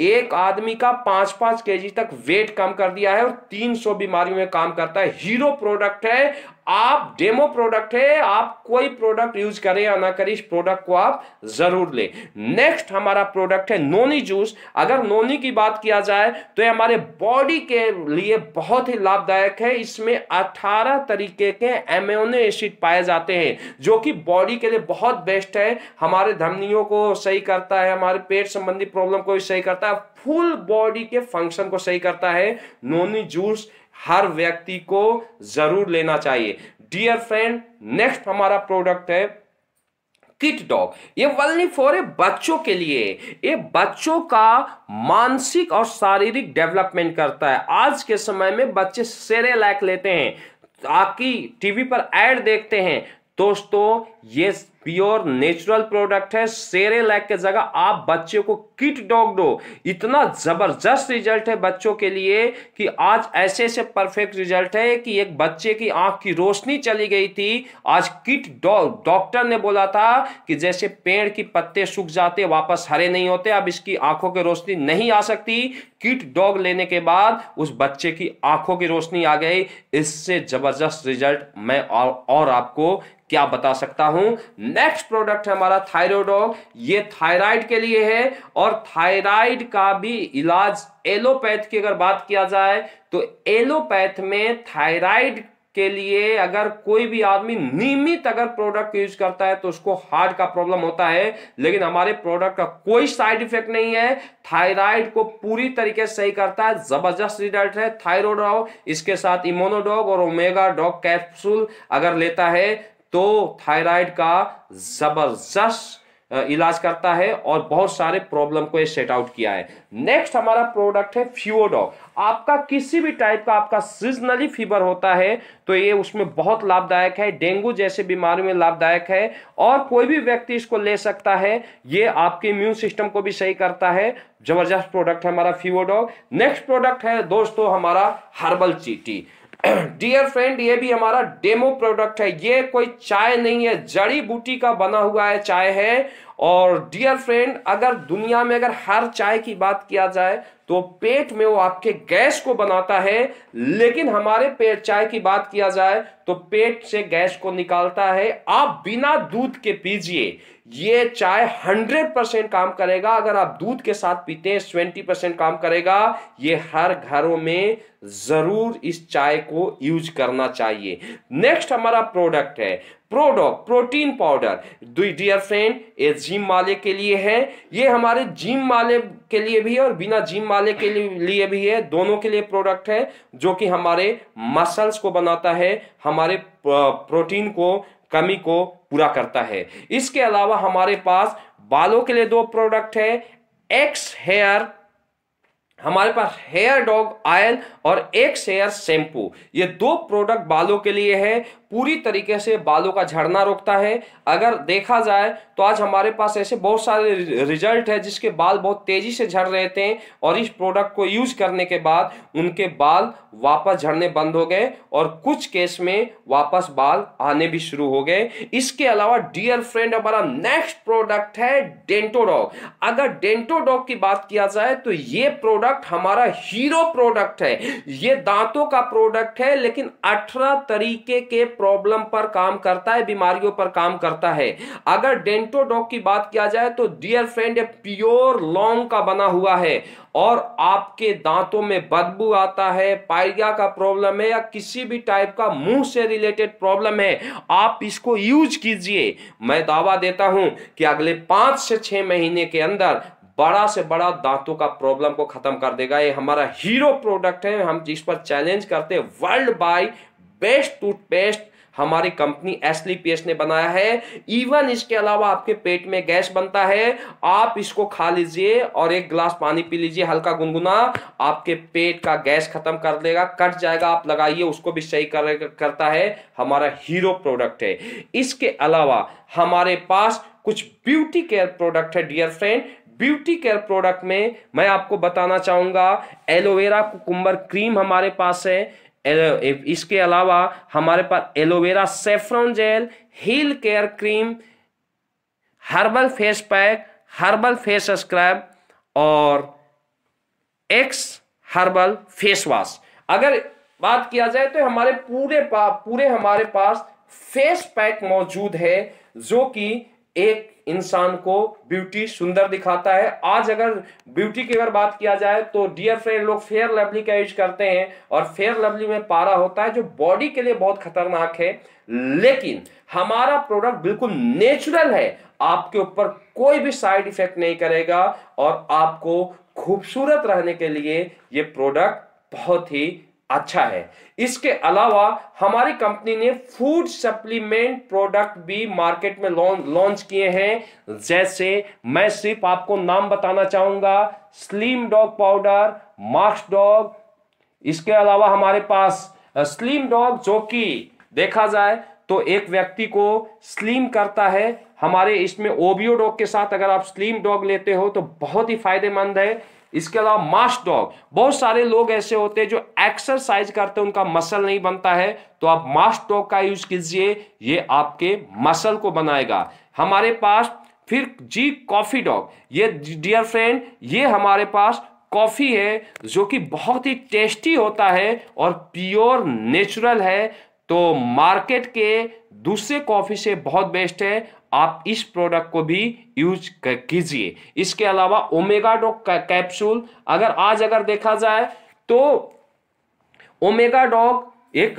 एक आदमी का पांच पांच केजी तक वेट कम कर दिया है और 300 बीमारियों में काम करता है हीरो प्रोडक्ट है आप डेमो प्रोडक्ट है आप कोई प्रोडक्ट यूज करें या ना करें इस प्रोडक्ट को आप जरूर लें नेक्स्ट हमारा प्रोडक्ट है नोनी जूस अगर नोनी की बात किया जाए तो ये हमारे बॉडी के लिए बहुत ही लाभदायक है इसमें 18 तरीके के एमोनो एसिड पाए जाते हैं जो कि बॉडी के लिए बहुत बेस्ट है हमारे धमनियों को सही करता है हमारे पेट संबंधी प्रॉब्लम को भी सही करता है फुल बॉडी के फंक्शन को सही करता है नोनी जूस हर व्यक्ति को जरूर लेना चाहिए डियर फ्रेंड नेक्स्ट हमारा प्रोडक्ट है किट डॉग ये वल्ली फॉर ए बच्चों के लिए ये बच्चों का मानसिक और शारीरिक डेवलपमेंट करता है आज के समय में बच्चे सेरे लाइक लेते हैं आपकी टीवी पर एड देखते हैं दोस्तों ये प्योर नेचुरल प्रोडक्ट है सेरेलैक के जगह आप बच्चे को किट डॉग दो इतना जबरदस्त रिजल्ट है बच्चों के लिए कि आज ऐसे ऐसे परफेक्ट रिजल्ट है कि एक बच्चे की आंख की रोशनी चली गई थी आज किट डॉग डॉक्टर ने बोला था कि जैसे पेड़ की पत्ते सूख जाते वापस हरे नहीं होते अब इसकी आंखों की रोशनी नहीं आ सकती किट डॉग लेने के बाद उस बच्चे की आंखों की रोशनी आ गई इससे जबरदस्त रिजल्ट मैं और, और आपको क्या बता सकता हूं नेक्स्ट प्रोडक्ट है हमारा थायरोडॉग ये थायराइड के लिए है और थायराइड का भी इलाज एलोपैथ की अगर बात किया जाए तो एलोपैथ में थायराइड के लिए अगर कोई भी आदमी नियमित अगर प्रोडक्ट यूज करता है तो उसको हार्ट का प्रॉब्लम होता है लेकिन हमारे प्रोडक्ट का कोई साइड इफेक्ट नहीं है थायराइड को पूरी तरीके से सही करता है जबरदस्त रिजल्ट है थायरोडॉग इसके साथ इमोनोडॉग और ओमेगा डॉग कैप्सूल अगर लेता है तो थायराइड का जबरदस्त इलाज करता है और बहुत सारे प्रॉब्लम को ये सेट आउट किया है नेक्स्ट हमारा प्रोडक्ट है फ्यूडो आपका किसी भी टाइप का आपका सीजनली फीवर होता है तो ये उसमें बहुत लाभदायक है डेंगू जैसे बीमारी में लाभदायक है और कोई भी व्यक्ति इसको ले सकता है ये आपके इम्यून सिस्टम को भी सही करता है जबरदस्त प्रोडक्ट है हमारा फ्यूडो नेक्स्ट प्रोडक्ट है दोस्तों हमारा हर्बल चीटी डियर फ्रेंड ये भी हमारा डेमो प्रोडक्ट है ये कोई चाय नहीं है जड़ी बूटी का बना हुआ है चाय है और डियर फ्रेंड अगर दुनिया में अगर हर चाय की बात किया जाए तो पेट में वो आपके गैस को बनाता है लेकिन हमारे पेट चाय की बात किया जाए तो पेट से गैस को निकालता है आप बिना दूध के पीजिए ये चाय 100 परसेंट काम करेगा अगर आप दूध के साथ पीते हैं 20 परसेंट काम करेगा ये हर घरों में जरूर इस चाय को यूज करना चाहिए नेक्स्ट हमारा प्रोडक्ट है product protein powder dear friend ये जिम वाले के लिए है ये हमारे जिम वाले के लिए भी है और बिना जिम वाले के लिए भी है दोनों के लिए प्रोडक्ट है जो कि हमारे मसल्स को बनाता है हमारे प्रोटीन को कमी को पूरा करता है इसके अलावा हमारे पास बालों के लिए दो प्रोडक्ट है एक्स हेयर हमारे पास हेयर डॉग ऑयल और एक्स हेयर शैम्पू ये दो प्रोडक्ट बालों के लिए है पूरी तरीके से बालों का झड़ना रोकता है अगर देखा जाए तो आज हमारे पास ऐसे बहुत सारे रिजल्ट है जिसके बाल बहुत तेजी से झड़ रहे थे और इस प्रोडक्ट को यूज करने के बाद उनके बाल वापस झड़ने बंद हो गए और कुछ केस में वापस बाल आने भी शुरू हो गए इसके अलावा डियर फ्रेंड हमारा नेक्स्ट प्रोडक्ट है डेंटोडॉग अगर डेंटोडॉग की बात किया जाए तो ये प्रोडक्ट हमारा हीरो प्रोडक्ट है ये दांतों का प्रोडक्ट है लेकिन अठारह तरीके के प्रॉब्लम पर काम करता है बीमारियों पर काम करता है अगर डेंटोडॉक की बात किया जाए तो डियर फ्रेंड प्योर लॉन्ग का बना हुआ है और आपके दांतों में बदबू आता है पायरिया का प्रॉब्लम है या किसी भी टाइप का मुंह से रिलेटेड प्रॉब्लम है आप इसको यूज कीजिए मैं दावा देता हूं कि अगले पांच से छह महीने के अंदर बड़ा से बड़ा दांतों का प्रॉब्लम को खत्म कर देगा ये हमारा हीरो प्रोडक्ट है हम जिस पर चैलेंज करते हैं वर्ल्ड बाय बेस्ट टूथपेस्ट हमारी कंपनी एस ने बनाया है इवन इसके अलावा आपके पेट में गैस बनता है आप इसको खा लीजिए और एक गिलास पानी पी लीजिए हल्का गुनगुना आपके पेट का गैस खत्म कर देगा कट जाएगा आप लगाइए उसको भी सही कर, करता है हमारा हीरो प्रोडक्ट है इसके अलावा हमारे पास कुछ ब्यूटी केयर प्रोडक्ट है dear friend beauty care product में मैं आपको बताना चाहूंगा एलोवेरा कुकुम्बर क्रीम हमारे पास है इसके अलावा हमारे पास aloe vera saffron gel heel care cream herbal face pack herbal face scrub और एक्स हर्बल फेस वॉश अगर बात किया जाए तो हमारे पूरे पूरे हमारे पास फेस पैक मौजूद है जो कि एक इंसान को ब्यूटी सुंदर दिखाता है आज अगर ब्यूटी की अगर बात किया जाए तो डियर फ्रेंड लोग फेयर लवली का यूज करते हैं और फेयर लवली में पारा होता है जो बॉडी के लिए बहुत खतरनाक है लेकिन हमारा प्रोडक्ट बिल्कुल नेचुरल है आपके ऊपर कोई भी साइड इफेक्ट नहीं करेगा और आपको खूबसूरत रहने के लिए ये प्रोडक्ट बहुत ही अच्छा है इसके अलावा हमारी कंपनी ने फूड सप्लीमेंट प्रोडक्ट भी मार्केट में लॉन्च किए हैं जैसे मैं सिर्फ आपको नाम बताना चाहूंगा स्लिम डॉग पाउडर मार्क्स डॉग इसके अलावा हमारे पास स्लिम डॉग जो कि देखा जाए तो एक व्यक्ति को स्लिम करता है हमारे इसमें ओबियो डॉग के साथ अगर आप स्लिम डॉग लेते हो तो बहुत ही फायदेमंद है इसके अलावा मास डॉग बहुत सारे लोग ऐसे होते हैं जो एक्सरसाइज करते हैं उनका मसल नहीं बनता है तो आप मास डॉग का यूज कीजिए ये आपके मसल को बनाएगा हमारे पास फिर जी कॉफी डॉग ये डियर फ्रेंड ये हमारे पास कॉफ़ी है जो कि बहुत ही टेस्टी होता है और प्योर नेचुरल है तो मार्केट के दूसरे कॉफ़ी से बहुत बेस्ट है आप इस प्रोडक्ट को भी यूज कीजिए इसके अलावा ओमेगा डॉग कैप्सूल अगर आज अगर देखा जाए तो ओमेगा डॉग एक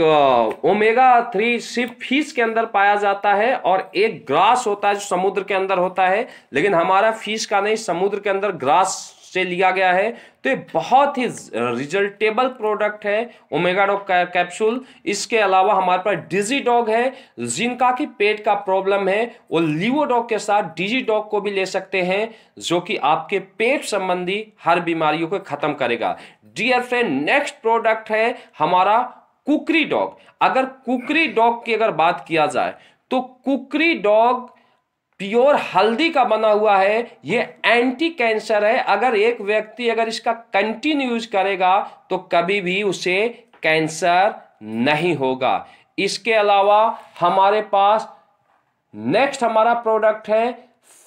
ओमेगा थ्री सिर्फ फिश के अंदर पाया जाता है और एक ग्रास होता है जो समुद्र के अंदर होता है लेकिन हमारा फिश का नहीं समुद्र के अंदर ग्रास से लिया गया है तो ये बहुत ही रिजल्टेबल प्रोडक्ट है ओमेगा डॉग कैप्सूल इसके अलावा हमारे पास डिजी डॉग है जिनका कि पेट का प्रॉब्लम है वो लिवो डॉग के साथ डिजी डॉग को भी ले सकते हैं जो कि आपके पेट संबंधी हर बीमारियों को खत्म करेगा डियर फ्रेंड नेक्स्ट प्रोडक्ट है हमारा कुकरी डॉग अगर कुकरी डॉग की अगर बात किया जाए तो कुकरी डॉग प्योर हल्दी का बना हुआ है ये एंटी कैंसर है अगर एक व्यक्ति अगर इसका कंटिन्यू यूज करेगा तो कभी भी उसे कैंसर नहीं होगा इसके अलावा हमारे पास नेक्स्ट हमारा प्रोडक्ट है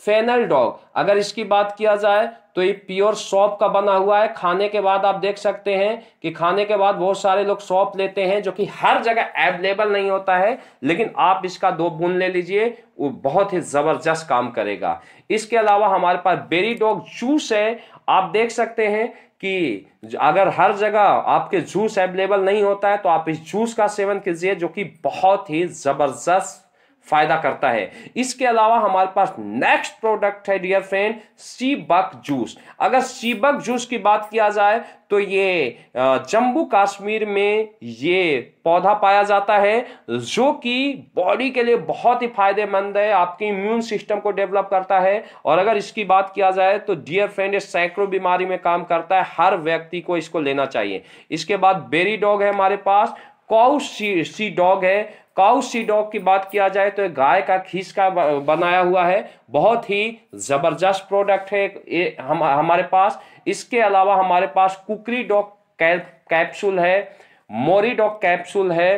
फेनल डॉग अगर इसकी बात किया जाए तो ये प्योर सौंप का बना हुआ है खाने के बाद आप देख सकते हैं कि खाने के बाद बहुत सारे लोग सौंप लेते हैं जो कि हर जगह अवेलेबल नहीं होता है लेकिन आप इसका दो बूंद ले लीजिए वो बहुत ही ज़बरदस्त काम करेगा इसके अलावा हमारे पास बेरी डॉग जूस है आप देख सकते हैं कि अगर हर जगह आपके जूस अवेलेबल नहीं होता है तो आप इस जूस का सेवन कीजिए जो कि बहुत ही ज़बरदस्त फायदा करता है इसके अलावा हमारे पास नेक्स्ट प्रोडक्ट है डियर फ्रेंड सीबक जूस अगर सीबक जूस की बात किया जाए तो ये जम्मू कश्मीर में ये पौधा पाया जाता है जो कि बॉडी के लिए बहुत ही फायदेमंद है आपके इम्यून सिस्टम को डेवलप करता है और अगर इसकी बात किया जाए तो डियर फ्रेंड ये सैकड़ों बीमारी में काम करता है हर व्यक्ति को इसको लेना चाहिए इसके बाद बेरी डॉग है हमारे पास काउ सी सी डॉग है काउ सी डॉग की बात किया जाए तो गाय का खीस का बनाया हुआ है बहुत ही ज़बरदस्त प्रोडक्ट है ये हम हमारे पास इसके अलावा हमारे पास कुकरी डॉग कैप्सूल है मोरी डॉग कैप्सूल है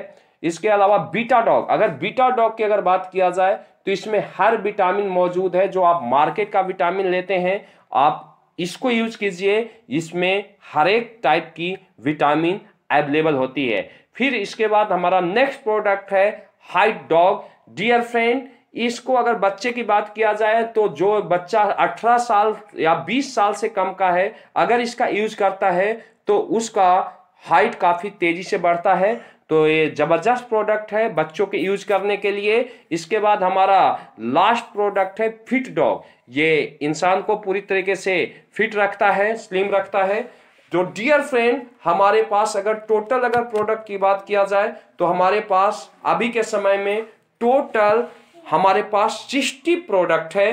इसके अलावा बीटा डॉग अगर बीटा डॉग की अगर बात किया जाए तो इसमें हर विटामिन मौजूद है जो आप मार्केट का विटामिन लेते हैं आप इसको यूज कीजिए इसमें हर एक टाइप की विटामिन अवेलेबल होती है फिर इसके बाद हमारा नेक्स्ट प्रोडक्ट है हाइट डॉग डियर फ्रेंड इसको अगर बच्चे की बात किया जाए तो जो बच्चा 18 साल या 20 साल से कम का है अगर इसका यूज करता है तो उसका हाइट काफ़ी तेज़ी से बढ़ता है तो ये ज़बरदस्त प्रोडक्ट है बच्चों के यूज करने के लिए इसके बाद हमारा लास्ट प्रोडक्ट है फिट डॉग ये इंसान को पूरी तरीके से फिट रखता है स्लिम रखता है तो डियर फ्रेंड हमारे पास अगर टोटल अगर प्रोडक्ट की बात किया जाए तो हमारे पास अभी के समय में टोटल हमारे पास सिक्सटी प्रोडक्ट है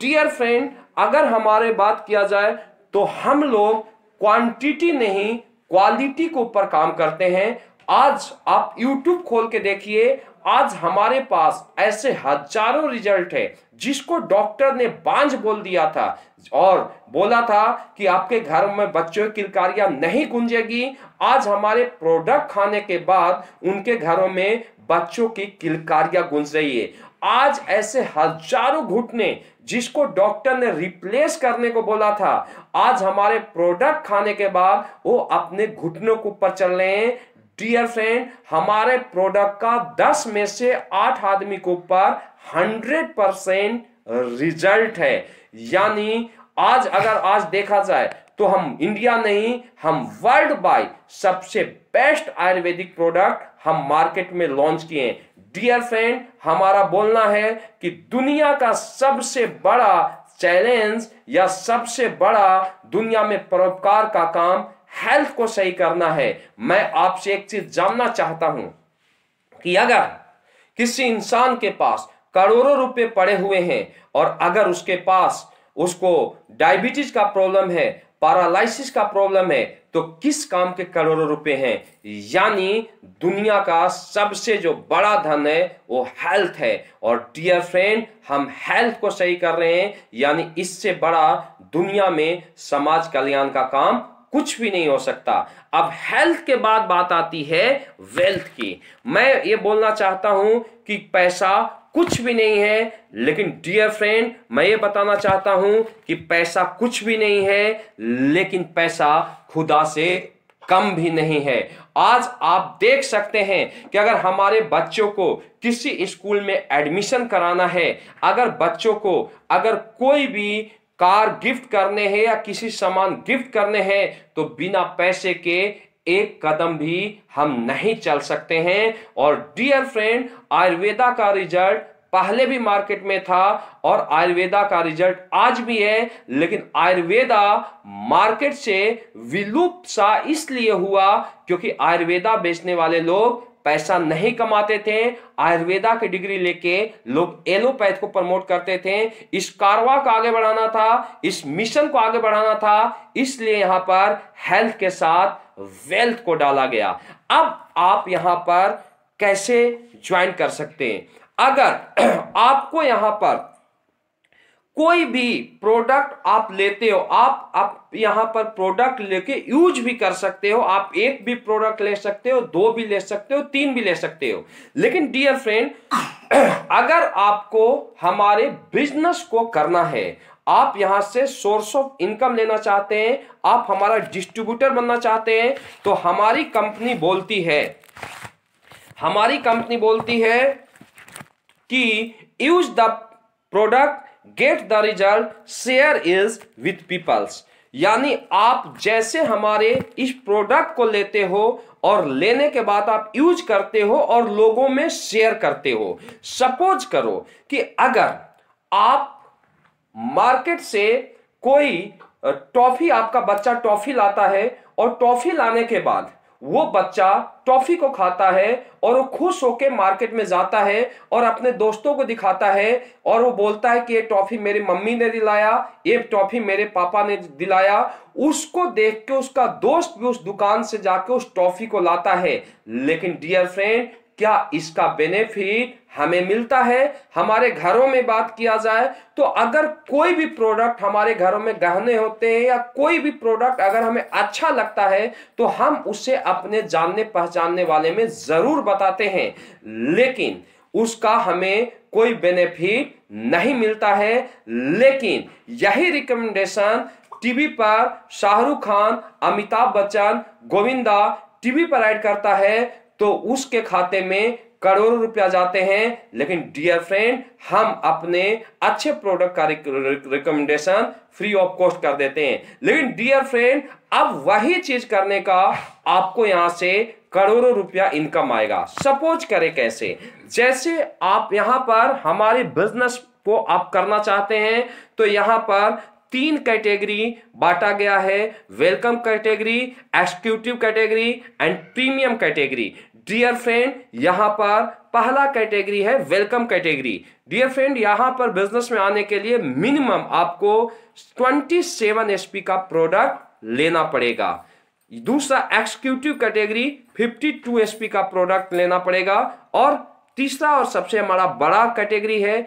डियर फ्रेंड अगर हमारे बात किया जाए तो हम लोग क्वांटिटी नहीं क्वालिटी के ऊपर काम करते हैं आज आप यूट्यूब खोल के देखिए आज हमारे पास ऐसे हजारों रिजल्ट है जिसको डॉक्टर ने बांझ बोल दिया था और बोला था कि आपके घर में बच्चों की किलकारियां नहीं गुंजेगी आज हमारे प्रोडक्ट खाने के बाद उनके घरों में बच्चों की किलकारियां गुंज रही है आज ऐसे हजारों घुटने जिसको डॉक्टर ने रिप्लेस करने को बोला था आज हमारे प्रोडक्ट खाने के बाद वो अपने घुटनों के ऊपर चल रहे हैं डियर फ्रेंड हमारे प्रोडक्ट का 10 में से 8 आदमी के ऊपर 100 परसेंट रिजल्ट है यानी आज अगर आज देखा जाए तो हम इंडिया नहीं हम वर्ल्ड बाय सबसे बेस्ट आयुर्वेदिक प्रोडक्ट हम मार्केट में लॉन्च किए हैं डियर फ्रेंड हमारा बोलना है कि दुनिया का सबसे बड़ा चैलेंज या सबसे बड़ा दुनिया में परोपकार का काम हेल्थ को सही करना है मैं आपसे एक चीज जानना चाहता हूं कि अगर किसी इंसान के पास करोड़ों रुपए पड़े हुए हैं और अगर उसके पास उसको डायबिटीज का प्रॉब्लम है पैरालिसिस का प्रॉब्लम है तो किस काम के करोड़ों रुपए हैं यानी दुनिया का सबसे जो बड़ा धन है वो हेल्थ है और डियर फ्रेंड हम हेल्थ को सही कर रहे हैं यानी इससे बड़ा दुनिया में समाज कल्याण का काम कुछ भी नहीं हो सकता अब हेल्थ के बाद बात आती है वेल्थ की मैं ये बोलना चाहता हूं कि पैसा कुछ भी नहीं है लेकिन डियर फ्रेंड मैं ये बताना चाहता हूं कि पैसा कुछ भी नहीं है लेकिन पैसा खुदा से कम भी नहीं है आज आप देख सकते हैं कि अगर हमारे बच्चों को किसी स्कूल में एडमिशन कराना है अगर बच्चों को अगर कोई भी कार गिफ्ट करने हैं या किसी सामान गिफ्ट करने हैं तो बिना पैसे के एक कदम भी हम नहीं चल सकते हैं और डियर फ्रेंड आयुर्वेदा का रिजल्ट पहले भी मार्केट में था और आयुर्वेदा का रिजल्ट आज भी है लेकिन आयुर्वेदा मार्केट से विलुप्त सा इसलिए हुआ क्योंकि आयुर्वेदा बेचने वाले लोग पैसा नहीं कमाते थे आयुर्वेदा की डिग्री लेके लोग एलोपैथ को प्रमोट करते थे इस कारवा को आगे बढ़ाना था इस मिशन को आगे बढ़ाना था इसलिए यहां पर हेल्थ के साथ वेल्थ को डाला गया अब आप यहां पर कैसे ज्वाइन कर सकते हैं अगर आपको यहां पर कोई भी प्रोडक्ट आप लेते हो आप आप यहाँ पर प्रोडक्ट लेके यूज भी कर सकते हो आप एक भी प्रोडक्ट ले सकते हो दो भी ले सकते हो तीन भी ले सकते हो लेकिन डियर फ्रेंड अगर आपको हमारे बिजनेस को करना है आप यहां से सोर्स ऑफ इनकम लेना चाहते हैं आप हमारा डिस्ट्रीब्यूटर बनना चाहते हैं तो हमारी कंपनी बोलती है हमारी कंपनी बोलती है कि use the product get the result share is with peoples यानी आप जैसे हमारे इस प्रोडक्ट को लेते हो और लेने के बाद आप यूज करते हो और लोगों में शेयर करते हो सपोज करो कि अगर आप मार्केट से कोई टॉफी आपका बच्चा टॉफी लाता है और टॉफी लाने के बाद वो बच्चा टॉफी को खाता है और वो खुश होकर मार्केट में जाता है और अपने दोस्तों को दिखाता है और वो बोलता है कि ये टॉफी मेरी मम्मी ने दिलाया ये टॉफी मेरे पापा ने दिलाया उसको देख के उसका दोस्त भी उस दुकान से जाके उस टॉफी को लाता है लेकिन डियर फ्रेंड क्या इसका बेनिफिट हमें मिलता है हमारे घरों में बात किया जाए तो अगर कोई भी प्रोडक्ट हमारे घरों में गहने होते हैं या कोई भी प्रोडक्ट अगर हमें अच्छा लगता है तो हम उसे अपने जानने पहचानने वाले में ज़रूर बताते हैं लेकिन उसका हमें कोई बेनिफिट नहीं मिलता है लेकिन यही रिकमेंडेशन टीवी पर शाहरुख खान अमिताभ बच्चन गोविंदा टीवी पर ऐड करता है तो उसके खाते में करोड़ों रुपया जाते हैं लेकिन डियर फ्रेंड हम अपने अच्छे प्रोडक्ट का रिकमेंडेशन फ्री ऑफ कॉस्ट कर देते हैं लेकिन डियर फ्रेंड अब वही चीज करने का आपको यहां से करोड़ों रुपया इनकम आएगा सपोज करें कैसे जैसे आप यहां पर हमारे बिजनेस को आप करना चाहते हैं तो यहां पर तीन कैटेगरी बांटा गया है welcome category executive category and premium category dear friend यहां पर पहला कैटेगरी है वेलकम कैटेगरी डियर फ्रेंड यहां पर बिजनेस में आने के लिए मिनिमम आपको 27 एसपी का प्रोडक्ट लेना पड़ेगा दूसरा एक्सक्यूटिव कैटेगरी 52 एसपी का प्रोडक्ट लेना पड़ेगा और तीसरा और सबसे हमारा बड़ा कैटेगरी है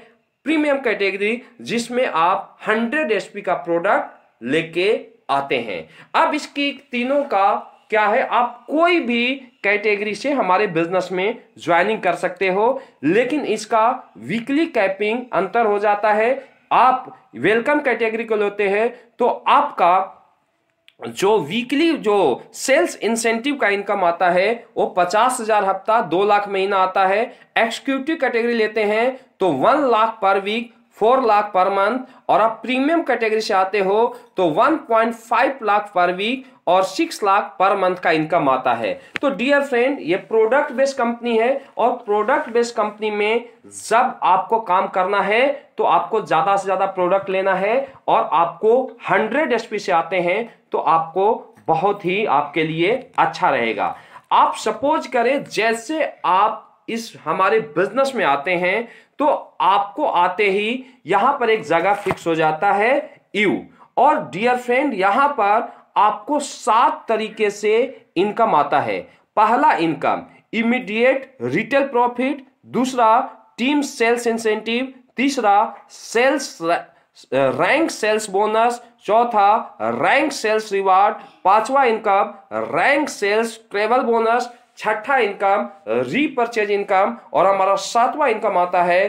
प्रीमियम कैटेगरी जिसमें आप 100 एचपी का प्रोडक्ट लेके आते हैं अब इसकी तीनों का क्या है आप कोई भी कैटेगरी से हमारे बिजनेस में ज्वाइनिंग कर सकते हो लेकिन इसका वीकली कैपिंग अंतर हो जाता है आप वेलकम कैटेगरी को लेते हैं तो आपका जो वीकली जो सेल्स इंसेंटिव का इनकम आता है वो पचास हजार हफ्ता दो लाख महीना आता है एक्सक्यूटिव कैटेगरी लेते हैं तो वन लाख पर week four lakh per month और आप प्रीमियम कैटेगरी से आते हो तो वन पॉइंट फाइव लाख पर वीक और सिक्स लाख पर मंथ का इनकम आता है तो डियर फ्रेंड ये प्रोडक्ट बेस्ड कंपनी है और प्रोडक्ट बेस्ड कंपनी में जब आपको काम करना है तो आपको ज़्यादा से ज़्यादा प्रोडक्ट लेना है और आपको हंड्रेड एस से आते हैं तो आपको बहुत ही आपके लिए अच्छा रहेगा आप सपोज करें जैसे आप इस हमारे बिजनेस में आते हैं तो आपको आते ही यहां पर एक जगह फिक्स हो जाता है यू और डियर फ्रेंड यहां पर आपको सात तरीके से इनकम आता है पहला इनकम इमीडिएट रिटेल प्रॉफिट दूसरा टीम सेल्स इंसेंटिव तीसरा सेल्स रैंक सेल्स बोनस चौथा रैंक सेल्स रिवार्ड पांचवा income rank sales travel bonus छठा इनकम रीपरचेज इनकम और हमारा सातवां इनकम आता है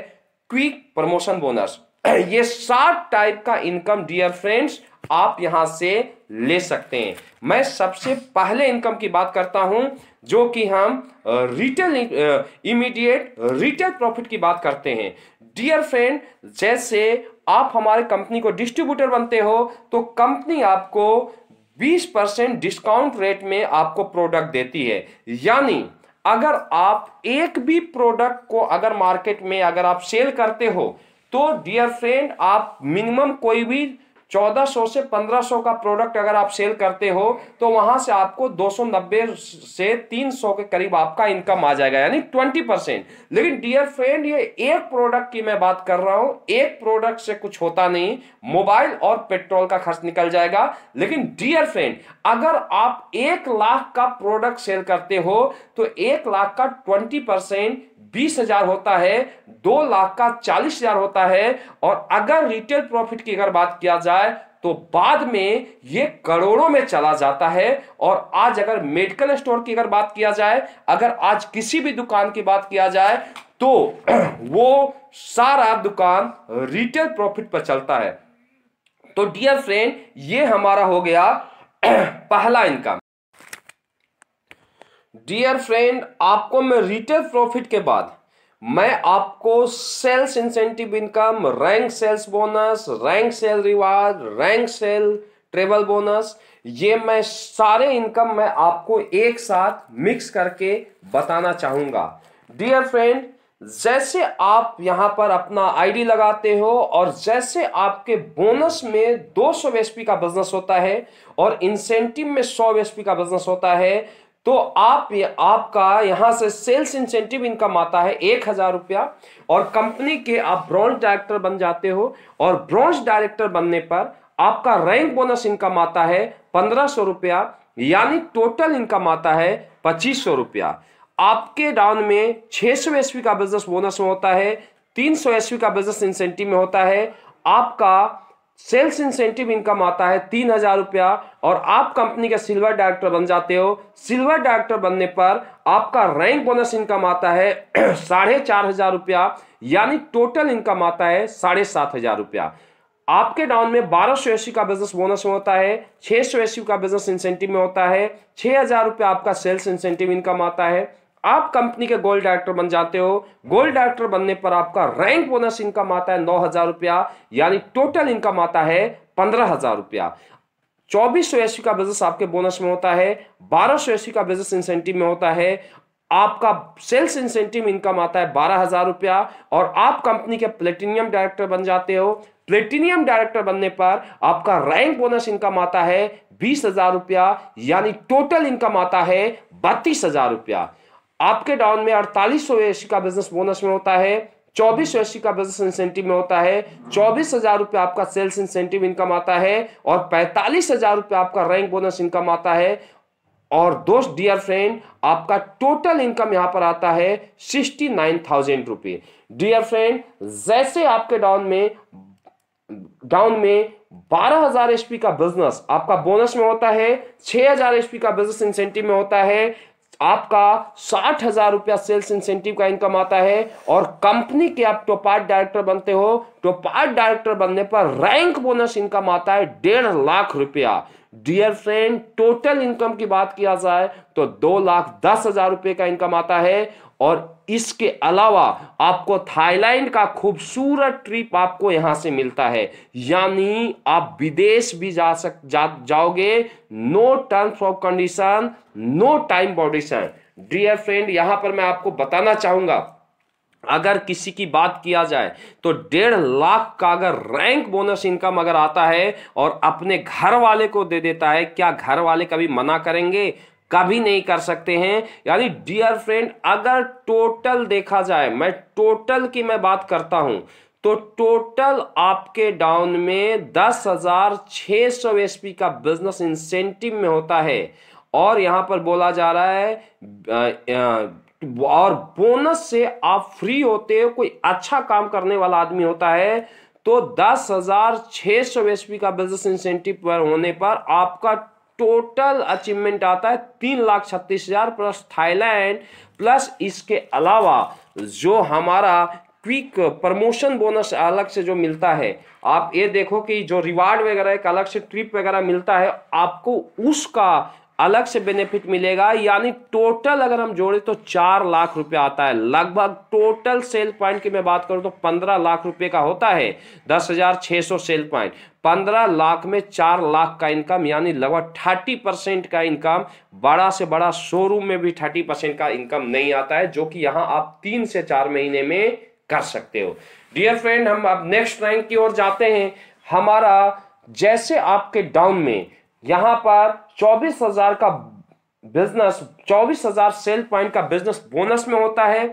क्विक प्रमोशन बोनस ये सात टाइप का इनकम डियर फ्रेंड्स आप यहां से ले सकते हैं मैं सबसे पहले इनकम की बात करता हूं जो कि हम रिटेल इमीडिएट रिटेल प्रॉफिट की बात करते हैं डियर फ्रेंड जैसे आप हमारे कंपनी को डिस्ट्रीब्यूटर बनते हो तो कंपनी आपको 20 परसेंट डिस्काउंट रेट में आपको प्रोडक्ट देती है यानी अगर आप एक भी प्रोडक्ट को अगर मार्केट में अगर आप सेल करते हो तो डियर फ्रेंड आप मिनिमम कोई भी 1400 से 1500 का प्रोडक्ट अगर आप सेल करते हो तो वहां से आपको 290 से 300 के करीब आपका इनकम आ जाएगा यानी 20 परसेंट लेकिन डियर फ्रेंड ये एक प्रोडक्ट की मैं बात कर रहा हूं एक प्रोडक्ट से कुछ होता नहीं मोबाइल और पेट्रोल का खर्च निकल जाएगा लेकिन डियर फ्रेंड अगर आप एक लाख का प्रोडक्ट सेल करते हो तो एक लाख का ट्वेंटी परसेंट बीस हजार होता है दो लाख का चालीस हजार होता है और अगर रिटेल प्रॉफिट की अगर बात किया जाए तो बाद में ये करोड़ों में चला जाता है और आज अगर मेडिकल स्टोर की अगर बात किया जाए अगर आज किसी भी दुकान की बात किया जाए तो वो सारा दुकान रिटेल प्रॉफिट पर चलता है तो डियर फ्रेंड ये हमारा हो गया पहला इनकम डियर फ्रेंड आपको मैं रिटेल प्रॉफिट के बाद मैं आपको sales incentive income rank sales bonus rank sale reward rank sale travel bonus ये मैं सारे इनकम मैं आपको एक साथ मिक्स करके बताना चाहूंगा डियर फ्रेंड जैसे आप यहां पर अपना आईडी लगाते हो और जैसे आपके बोनस में 200 सौ का बिजनेस होता है और इंसेंटिव में 100 सौ का बिजनेस होता है तो आप आपका यहां से सेल्स इंसेंटिव इनकम आता है एक हजार रुपया और कंपनी के आप ब्रॉन्ज डायरेक्टर बन जाते हो और ब्रॉन्ज डायरेक्टर बनने पर आपका रैंक बोनस इनकम आता है पंद्रह सौ रुपया यानी टोटल इनकम आता है पच्चीस सौ रुपया आपके डाउन में छह सौ एसवी का बिजनेस बोनस में होता है तीन सौ एसवी का बिजनेस इंसेंटिव में होता है आपका सेल्स इंसेंटिव इनकम आता है तीन हजार रुपया और आप कंपनी के सिल्वर डायरेक्टर बन जाते हो सिल्वर डायरेक्टर बनने पर आपका रैंक बोनस इनकम आता है साढ़े चार हजार रुपया यानी टोटल इनकम आता है साढ़े सात हजार रुपया आपके डाउन में बारह सौ अस्सी का बिजनेस बोनस में होता है छह सौ अस्सी का बिजनेस इंसेंटिव में होता है छह हजार रुपया आपका सेल्स इंसेंटिव इनकम आता है आप कंपनी के गोल्ड डायरेक्टर बन जाते हो गोल्ड डायरेक्टर बनने पर आपका रैंक बोनस इनकम आता है नौ हजार रुपया यानी टोटल इनकम आता है पंद्रह हजार रुपया चौबीस सौ एसवी का बिजनेस आपके बोनस में होता है बारह सौ एसवी का बिजनेस इंसेंटिव में होता है आपका सेल्स इंसेंटिव इनकम आता है बारह हजार रुपया और आप कंपनी के प्लेटिनियम डायरेक्टर बन जाते हो प्लेटिनियम डायरेक्टर बनने पर आपका रैंक बोनस इनकम आता है बीस हजार रुपया यानी टोटल इनकम आता है बत्तीस हजार रुपया आपके डाउन में अड़तालीस सौ का बिजनेस बोनस में होता है चौबीस सौ का बिजनेस इंसेंटिव में होता है चौबीस हजार रुपये आपका सेल्स इंसेंटिव इनकम आता है और पैंतालीस हजार रुपये आपका रैंक बोनस इनकम आता है और दोस्त डियर फ्रेंड आपका टोटल इनकम यहां पर आता है सिक्सटी नाइन थाउजेंड रुपये डियर फ्रेंड जैसे आपके डाउन में डाउन में 12000 हजार एचपी का बिजनेस आपका बोनस में होता है 6000 हजार एचपी का बिजनेस इंसेंटिव में होता है आपका साठ हजार रुपया सेल्स इंसेंटिव का इनकम आता है और कंपनी के आप टोपार्ट डायरेक्टर बनते हो टोपार्ट डायरेक्टर बनने पर रैंक बोनस इनकम आता है डेढ़ लाख रुपया डियर फ्रेंड टोटल इनकम की बात किया जाए तो दो लाख दस हजार रुपए का इनकम आता है और इसके अलावा आपको थाईलैंड का खूबसूरत ट्रिप आपको यहां से मिलता है यानी आप विदेश भी जा सक जा, जाओगे no terms of condition no time बॉडीशन डियर फ्रेंड यहां पर मैं आपको बताना चाहूंगा अगर किसी की बात किया जाए तो डेढ़ लाख का अगर रैंक बोनस इनकम अगर आता है और अपने घर वाले को दे देता है क्या घर वाले कभी मना करेंगे कभी नहीं कर सकते हैं यानी डियर फ्रेंड अगर टोटल देखा जाए मैं टोटल की मैं बात करता हूं तो टोटल आपके डाउन में दस हजार छह सौ एसपी का बिजनेस इंसेंटिव में होता है और यहां पर बोला जा रहा है और बोनस से आप फ्री होते हो कोई अच्छा काम करने वाला आदमी होता है तो दस हजार छह सौ एसपी का बिजनेस इंसेंटिव पर होने पर आपका टोटल अचीवमेंट आता है तीन लाख छत्तीस हजार प्लस थाईलैंड प्लस इसके अलावा जो हमारा क्विक प्रमोशन बोनस अलग से जो मिलता है आप ये देखो कि जो रिवार्ड वगैरह एक अलग से ट्रिप वगैरह मिलता है आपको उसका अलग से बेनिफिट मिलेगा यानी टोटल अगर हम जोड़े तो चार लाख रुपया आता है लगभग टोटल सेल पॉइंट की मैं बात करूं तो पंद्रह लाख रुपए का होता है दस हजार छह सौ सेल पॉइंट पंद्रह लाख में चार लाख का इनकम यानी लगभग थर्टी परसेंट का इनकम बड़ा से बड़ा शोरूम में भी थर्टी परसेंट का इनकम नहीं आता है जो कि यहां आप तीन से चार महीने में कर सकते हो डियर फ्रेंड हम अब नेक्स्ट रैंक की ओर जाते हैं हमारा जैसे आपके डाउन में यहां पर चौबीस हजार का बिजनेस चौबीस हजार सेल पॉइंट का बिजनेस बोनस में होता है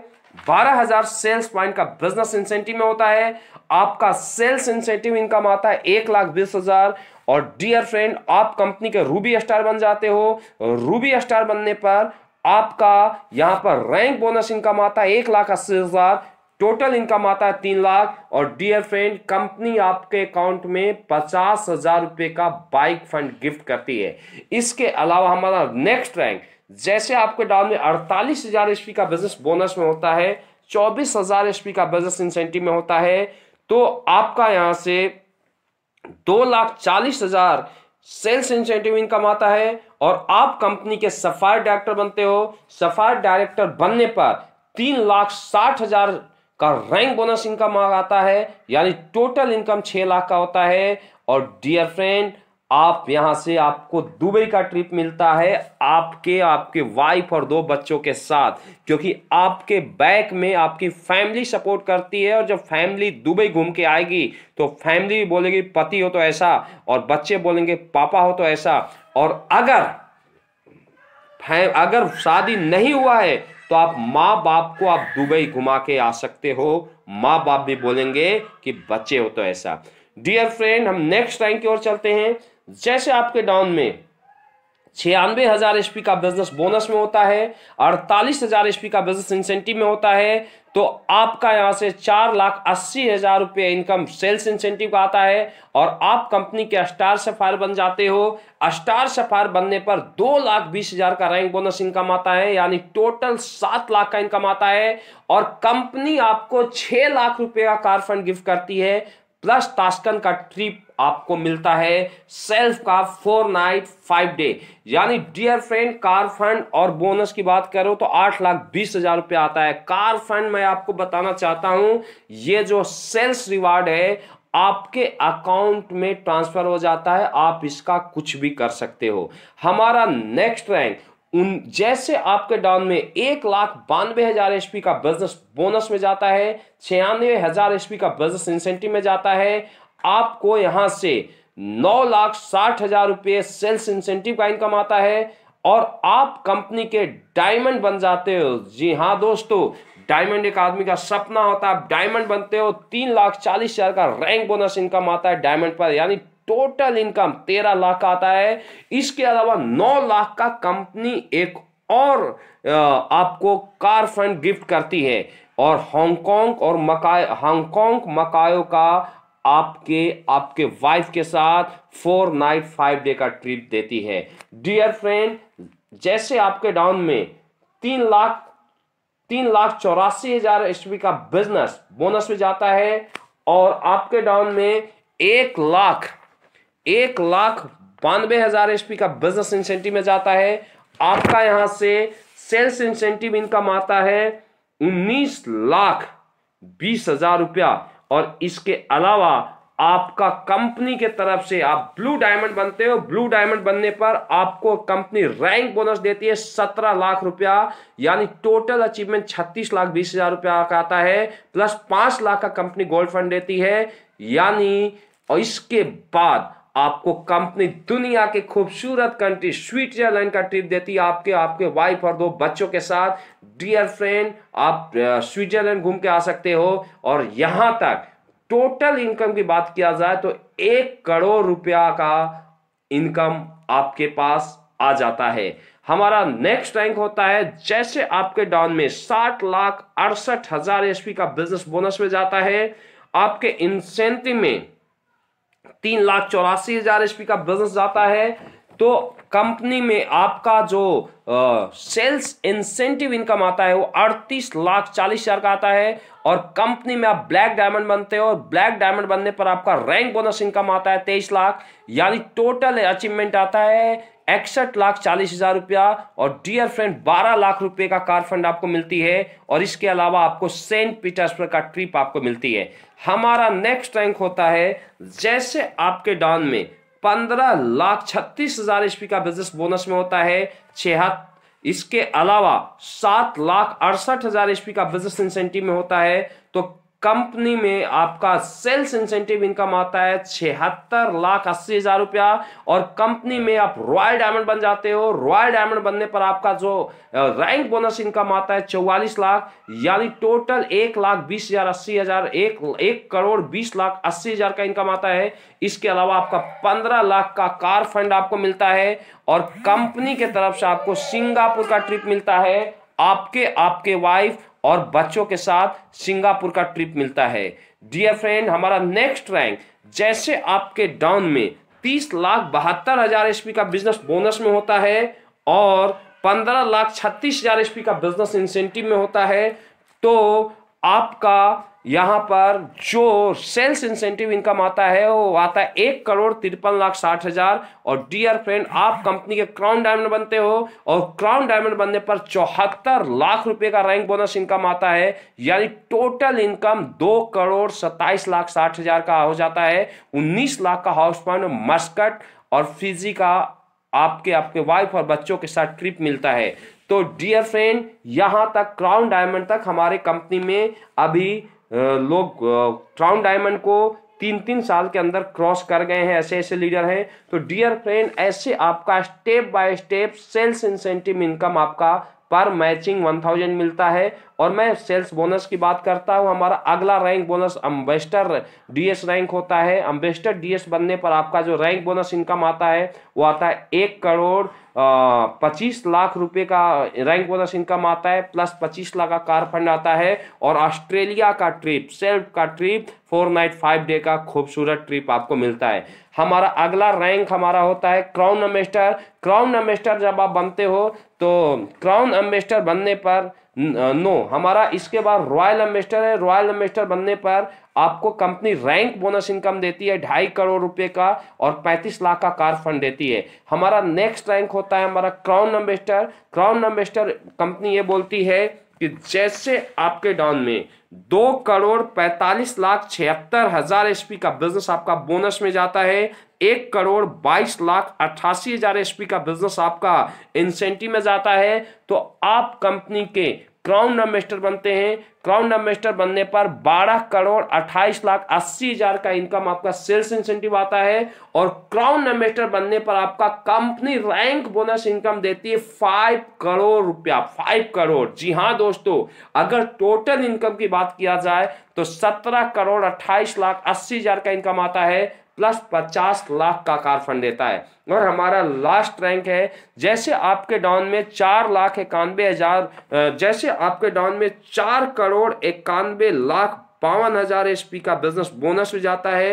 बारह हजार सेल्स पॉइंट का बिजनेस इंसेंटिव में होता है आपका सेल्स इंसेंटिव इनकम आता है एक लाख बीस हजार और डियर फ्रेंड आप कंपनी के रूबी स्टार बन जाते हो रूबी स्टार बनने पर आपका यहां पर रैंक बोनस इनकम आता है एक लाख अस्सी हजार टोटल इनकम आता है तीन लाख और डियर फ्रेंड कंपनी आपके अकाउंट में पचास हजार रुपए का बाइक फंड गिफ्ट करती है इसके अलावा हमारा नेक्स्ट रैंक जैसे आपके डाउन में अड़तालीस हजार एच का बिजनेस बोनस में होता है चौबीस हजार एच का बिजनेस इंसेंटिव में होता है तो आपका यहां से दो लाख चालीस हजार सेल्स इंसेंटिव इनकम आता है और आप कंपनी के सफायर डायरेक्टर बनते हो सफायर डायरेक्टर बनने पर तीन लाख साठ हजार का रैंक बोनस इनकम आता है यानी टोटल इनकम छह लाख का होता है और डियर फ्रेंड आप यहां से आपको दुबई का ट्रिप मिलता है आपके आपके वाइफ और दो बच्चों के साथ क्योंकि आपके बैक में आपकी फैमिली सपोर्ट करती है और जब फैमिली दुबई घूम के आएगी तो फैमिली बोलेगी पति हो तो ऐसा और बच्चे बोलेंगे पापा हो तो ऐसा और अगर अगर शादी नहीं हुआ है तो आप माँ बाप को आप दुबई घुमा के आ सकते हो माँ बाप भी बोलेंगे कि बच्चे हो तो ऐसा डियर फ्रेंड हम नेक्स्ट टाइम की ओर चलते हैं जैसे आपके डाउन में छियानवे हजार एचपी का बिजनेस बोनस में होता है अड़तालीस हजार एचपी का बिजनेस इंसेंटिव में होता है तो आपका यहां से चार लाख अस्सी हजार रुपये इनकम सेल्स इंसेंटिव का आता है और आप कंपनी के स्टार सफायर बन जाते हो स्टार सफायर बनने पर दो लाख बीस हजार का रैंक बोनस इनकम आता है यानी टोटल सात लाख का इनकम आता है और कंपनी आपको छह लाख रुपए का कार फंड गिफ्ट करती है प्लस ताशकंद का ट्रिप आपको मिलता है सेल्फ का फोर नाइट फाइव डे यानी डियर फ्रेंड कार फंड और बोनस की बात करो तो आठ लाख बीस हजार रुपये आता है कार फंड मैं आपको बताना चाहता हूं ये जो सेल्स रिवार्ड है आपके अकाउंट में ट्रांसफर हो जाता है आप इसका कुछ भी कर सकते हो हमारा नेक्स्ट रैंक उन जैसे आपके डाउन में एक लाख बानवे हजार एच का बिजनेस बोनस में जाता है छियानवे हजार एच का बिजनेस इंसेंटिव में जाता है आपको यहां से नौ लाख साठ हजार रुपये सेल्स इंसेंटिव का इनकम आता है और आप कंपनी के डायमंड बन जाते हो जी हाँ दोस्तों डायमंड एक आदमी का सपना होता है आप डायमंड बनते हो तीन लाख चालीस हजार का रैंक बोनस इनकम आता है डायमंड पर यानी टोटल इनकम तेरह लाख आता है इसके अलावा नौ लाख का कंपनी एक और आपको कार फंड गिफ्ट करती है और हांगकांग और मकाय हांगकांग मकायो का आपके आपके वाइफ के साथ फोर नाइट फाइव डे का ट्रिप देती है डियर फ्रेंड जैसे आपके डाउन में तीन लाख तीन लाख चौरासी हजार ईस्वी का बिजनेस बोनस में जाता है और आपके डाउन में एक लाख एक लाख बानवे हजार एचपी का बिजनेस इंसेंटिव में जाता है आपका यहां से सेल्स इंसेंटिव इनकम आता है उन्नीस लाख बीस हजार रुपया और इसके अलावा आपका कंपनी के तरफ से आप ब्लू डायमंड बनते हो ब्लू डायमंड बनने पर आपको कंपनी रैंक बोनस देती है सत्रह लाख रुपया यानी टोटल अचीवमेंट छत्तीस लाख बीस हजार रुपया का आता है प्लस पांच लाख का कंपनी गोल्ड फंड देती है यानी और इसके बाद आपको कंपनी दुनिया के खूबसूरत कंट्री स्विट्जरलैंड का ट्रिप देती है आपके आपके वाइफ और दो बच्चों के साथ डियर फ्रेंड आप स्विट्जरलैंड घूम के आ सकते हो और यहां तक टोटल इनकम की बात किया जाए तो एक करोड़ रुपया का इनकम आपके पास आ जाता है हमारा नेक्स्ट रैंक होता है जैसे आपके डाउन में साठ लाख अड़सठ हजार एसपी का बिजनेस बोनस में जाता है आपके इंसेंटिव में तीन लाख चौरासी हजार एच का बिजनेस जाता है तो कंपनी में आपका जो सेल्स इंसेंटिव इनकम आता है वो अड़तीस लाख चालीस हजार का आता है और कंपनी में आप ब्लैक डायमंड बनते हो और ब्लैक डायमंड बनने पर आपका रैंक बोनस इनकम आता है तेईस लाख यानी टोटल अचीवमेंट आता है इकसठ लाख चालीस हजार रुपया और डियर फ्रेंड बारह लाख रुपए का कार फंड आपको मिलती है और इसके अलावा आपको सेंट पीटर्सबर्ग का ट्रिप आपको मिलती है हमारा नेक्स्ट रैंक होता है जैसे आपके डाउन में पंद्रह लाख छत्तीस हजार एचपी का बिजनेस बोनस में होता है छिहत्तर इसके अलावा सात लाख अड़सठ हजार एचपी का बिजनेस इंसेंटिव में होता है तो कंपनी में आपका सेल्स इंसेंटिव इनकम आता है छिहत्तर लाख अस्सी हजार रुपया और कंपनी में आप रॉयल डायमंड बन जाते हो रॉयल डायमंड बनने पर आपका जो रैंक बोनस इनकम आता है चौवालीस लाख यानी टोटल एक लाख बीस हजार अस्सी हजार एक, एक करोड़ बीस लाख अस्सी हजार का इनकम आता है इसके अलावा आपका पंद्रह लाख का कार फंड आपको मिलता है और कंपनी के तरफ से आपको सिंगापुर का ट्रिप मिलता है आपके आपके वाइफ और बच्चों के साथ सिंगापुर का ट्रिप मिलता है डियर फ्रेंड हमारा नेक्स्ट रैंक जैसे आपके डाउन में तीस लाख बहत्तर हजार एसपी का बिजनेस बोनस में होता है और पंद्रह लाख छत्तीस हजार एसपी का बिजनेस इंसेंटिव में होता है तो आपका यहाँ पर जो सेल्स इंसेंटिव इनकम आता है वो आता है एक करोड़ तिरपन लाख साठ हजार और डियर फ्रेंड आप कंपनी के क्राउन डायमंड बनते हो और क्राउन डायमंड बनने पर चौहत्तर लाख रुपए का रैंक बोनस इनकम आता है यानी टोटल इनकम दो करोड़ सत्ताईस लाख साठ हजार का हो जाता है उन्नीस लाख का हाउस फंड मस्कट और फिजी का आपके आपके वाइफ और बच्चों के साथ ट्रिप मिलता है तो डियर फ्रेंड यहाँ तक क्राउन डायमंड तक हमारे कंपनी में अभी लोग ट्राउन डायमंड को तीन तीन साल के अंदर क्रॉस कर गए हैं ऐसे ऐसे लीडर हैं तो डियर फ्रेंड ऐसे आपका step by step sales incentive income आपका पर मैचिंग वन थाउजेंड मिलता है और मैं सेल्स बोनस की बात करता हूँ हमारा अगला rank bonus ambassador DS rank होता है अम्बेस्टर डीएस बनने पर आपका जो रैंक बोनस इनकम आता है वो आता है एक करोड़ पच्चीस लाख रुपए का रैंक बोनस इनकम आता है प्लस पच्चीस लाख का कार फंड आता है और ऑस्ट्रेलिया का ट्रिप सेल्फ का trip four night five day का खूबसूरत ट्रिप आपको मिलता है हमारा अगला रैंक हमारा होता है क्राउन एम्बेस्टर क्राउन एम्बेस्टर जब आप बनते हो तो क्राउन एम्बेस्टर बनने पर नो हमारा इसके बाद रॉयल एम्बेस्टर है रॉयल एम्बेस्टर बनने पर आपको कंपनी रैंक बोनस इनकम देती है ढाई करोड़ रुपए का और 35 लाख का कार फंड देती है हमारा नेक्स्ट रैंक होता है हमारा crown ambassador crown ambassador company ये बोलती है कि जैसे आपके डाउन में दो करोड़ पैंतालीस लाख छिहत्तर हजार एस का बिजनेस आपका बोनस में जाता है एक करोड़ बाईस लाख अट्ठासी हजार एस का बिजनेस आपका इंसेंटिव में जाता है तो आप कंपनी के क्राउन नमिनिस्टर बनते हैं क्राउन नमिनिस्टर बनने पर 12 करोड़ 28 लाख अस्सी हजार का इनकम आपका सेल्स इंसेंटिव आता है और क्राउन नमिनिस्टर बनने पर आपका कंपनी रैंक बोनस इनकम देती है फाइव करोड़ रुपया फाइव करोड़ जी हाँ दोस्तों अगर टोटल इनकम की बात किया जाए तो सत्रह करोड़ अट्ठाईस लाख अस्सी हजार का इनकम आता है प्लस पचास लाख का कार फंड देता है और हमारा लास्ट रैंक है जैसे आपके डाउन में चार लाख इक्यानबे हजार जैसे आपके डाउन में चार करोड़ इक्यानबे लाख बावन हजार एस का बिजनेस बोनस में जाता है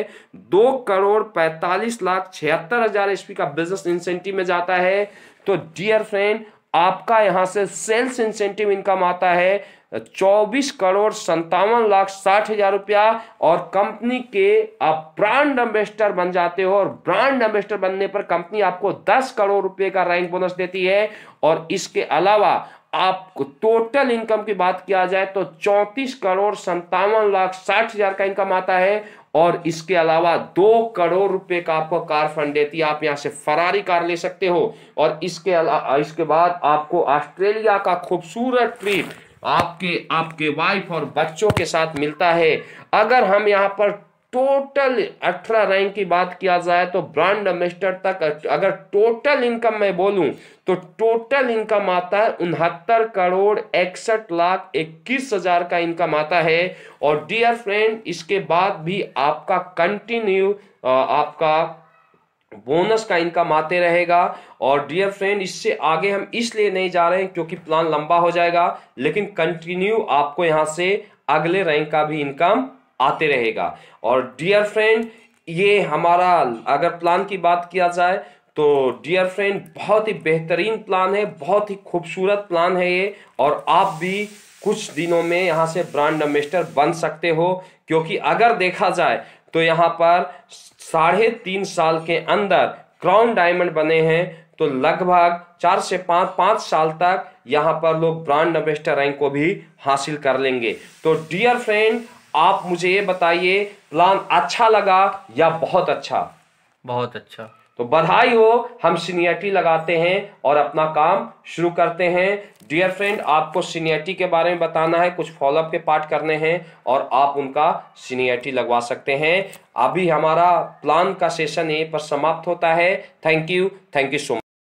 दो करोड़ पैंतालीस लाख छिहत्तर हजार एस का बिजनेस इंसेंटिव में जाता है तो डियर फ्रेंड आपका यहां से सेल्स इंसेंटिव इनकम आता है तो चौबीस करोड़ संतावन लाख साठ हजार रुपया और कंपनी के आप ब्रांड एम्बेस्टर बन जाते हो और ब्रांड एम्बेसडर बनने पर कंपनी आपको दस करोड़ रुपए का रैंक बोनस देती है और इसके अलावा आपको टोटल इनकम की बात किया जाए तो चौंतीस करोड़ संतावन लाख साठ हजार का इनकम आता है और इसके अलावा दो करोड़ रुपए का आपको कार फंड देती है आप यहां से फरारी कार ले सकते हो और इसके अलावा इसके बाद आपको ऑस्ट्रेलिया का खूबसूरत ट्रिप आपके आपके वाइफ और बच्चों के साथ मिलता है अगर हम यहाँ पर टोटल अठारह रैंक की बात किया जाए तो ब्रांड एम्बेसडर तक अगर टोटल इनकम मैं बोलूं तो टोटल इनकम आता है उनहत्तर करोड़ इकसठ लाख इक्कीस हजार का इनकम आता है और डियर फ्रेंड इसके बाद भी आपका कंटिन्यू आपका बोनस का इनकम आते रहेगा और डियर फ्रेंड इससे आगे हम इसलिए नहीं जा रहे हैं क्योंकि प्लान लंबा हो जाएगा लेकिन कंटिन्यू आपको यहाँ से अगले रैंक का भी इनकम आते रहेगा और डियर फ्रेंड ये हमारा अगर प्लान की बात किया जाए तो डियर फ्रेंड बहुत ही बेहतरीन प्लान है बहुत ही खूबसूरत प्लान है ये और आप भी कुछ दिनों में यहाँ से ब्रांड एम्बेस्टर बन सकते हो क्योंकि अगर देखा जाए तो यहाँ पर साढ़े तीन साल के अंदर क्राउन डायमंड बने हैं तो लगभग चार से पाँच पाँच साल तक यहाँ पर लोग ब्रांड एम्बेस्टर रैंक को भी हासिल कर लेंगे तो डियर फ्रेंड आप मुझे ये बताइए प्लान अच्छा लगा या बहुत अच्छा बहुत अच्छा तो बधाई हो हम सीनियरिटी लगाते हैं और अपना काम शुरू करते हैं डियर फ्रेंड आपको सीनियरिटी के बारे में बताना है कुछ फॉलोअप के पार्ट करने हैं और आप उनका सीनियरिटी लगवा सकते हैं अभी हमारा प्लान का सेशन यहीं पर समाप्त होता है thank you thank you so much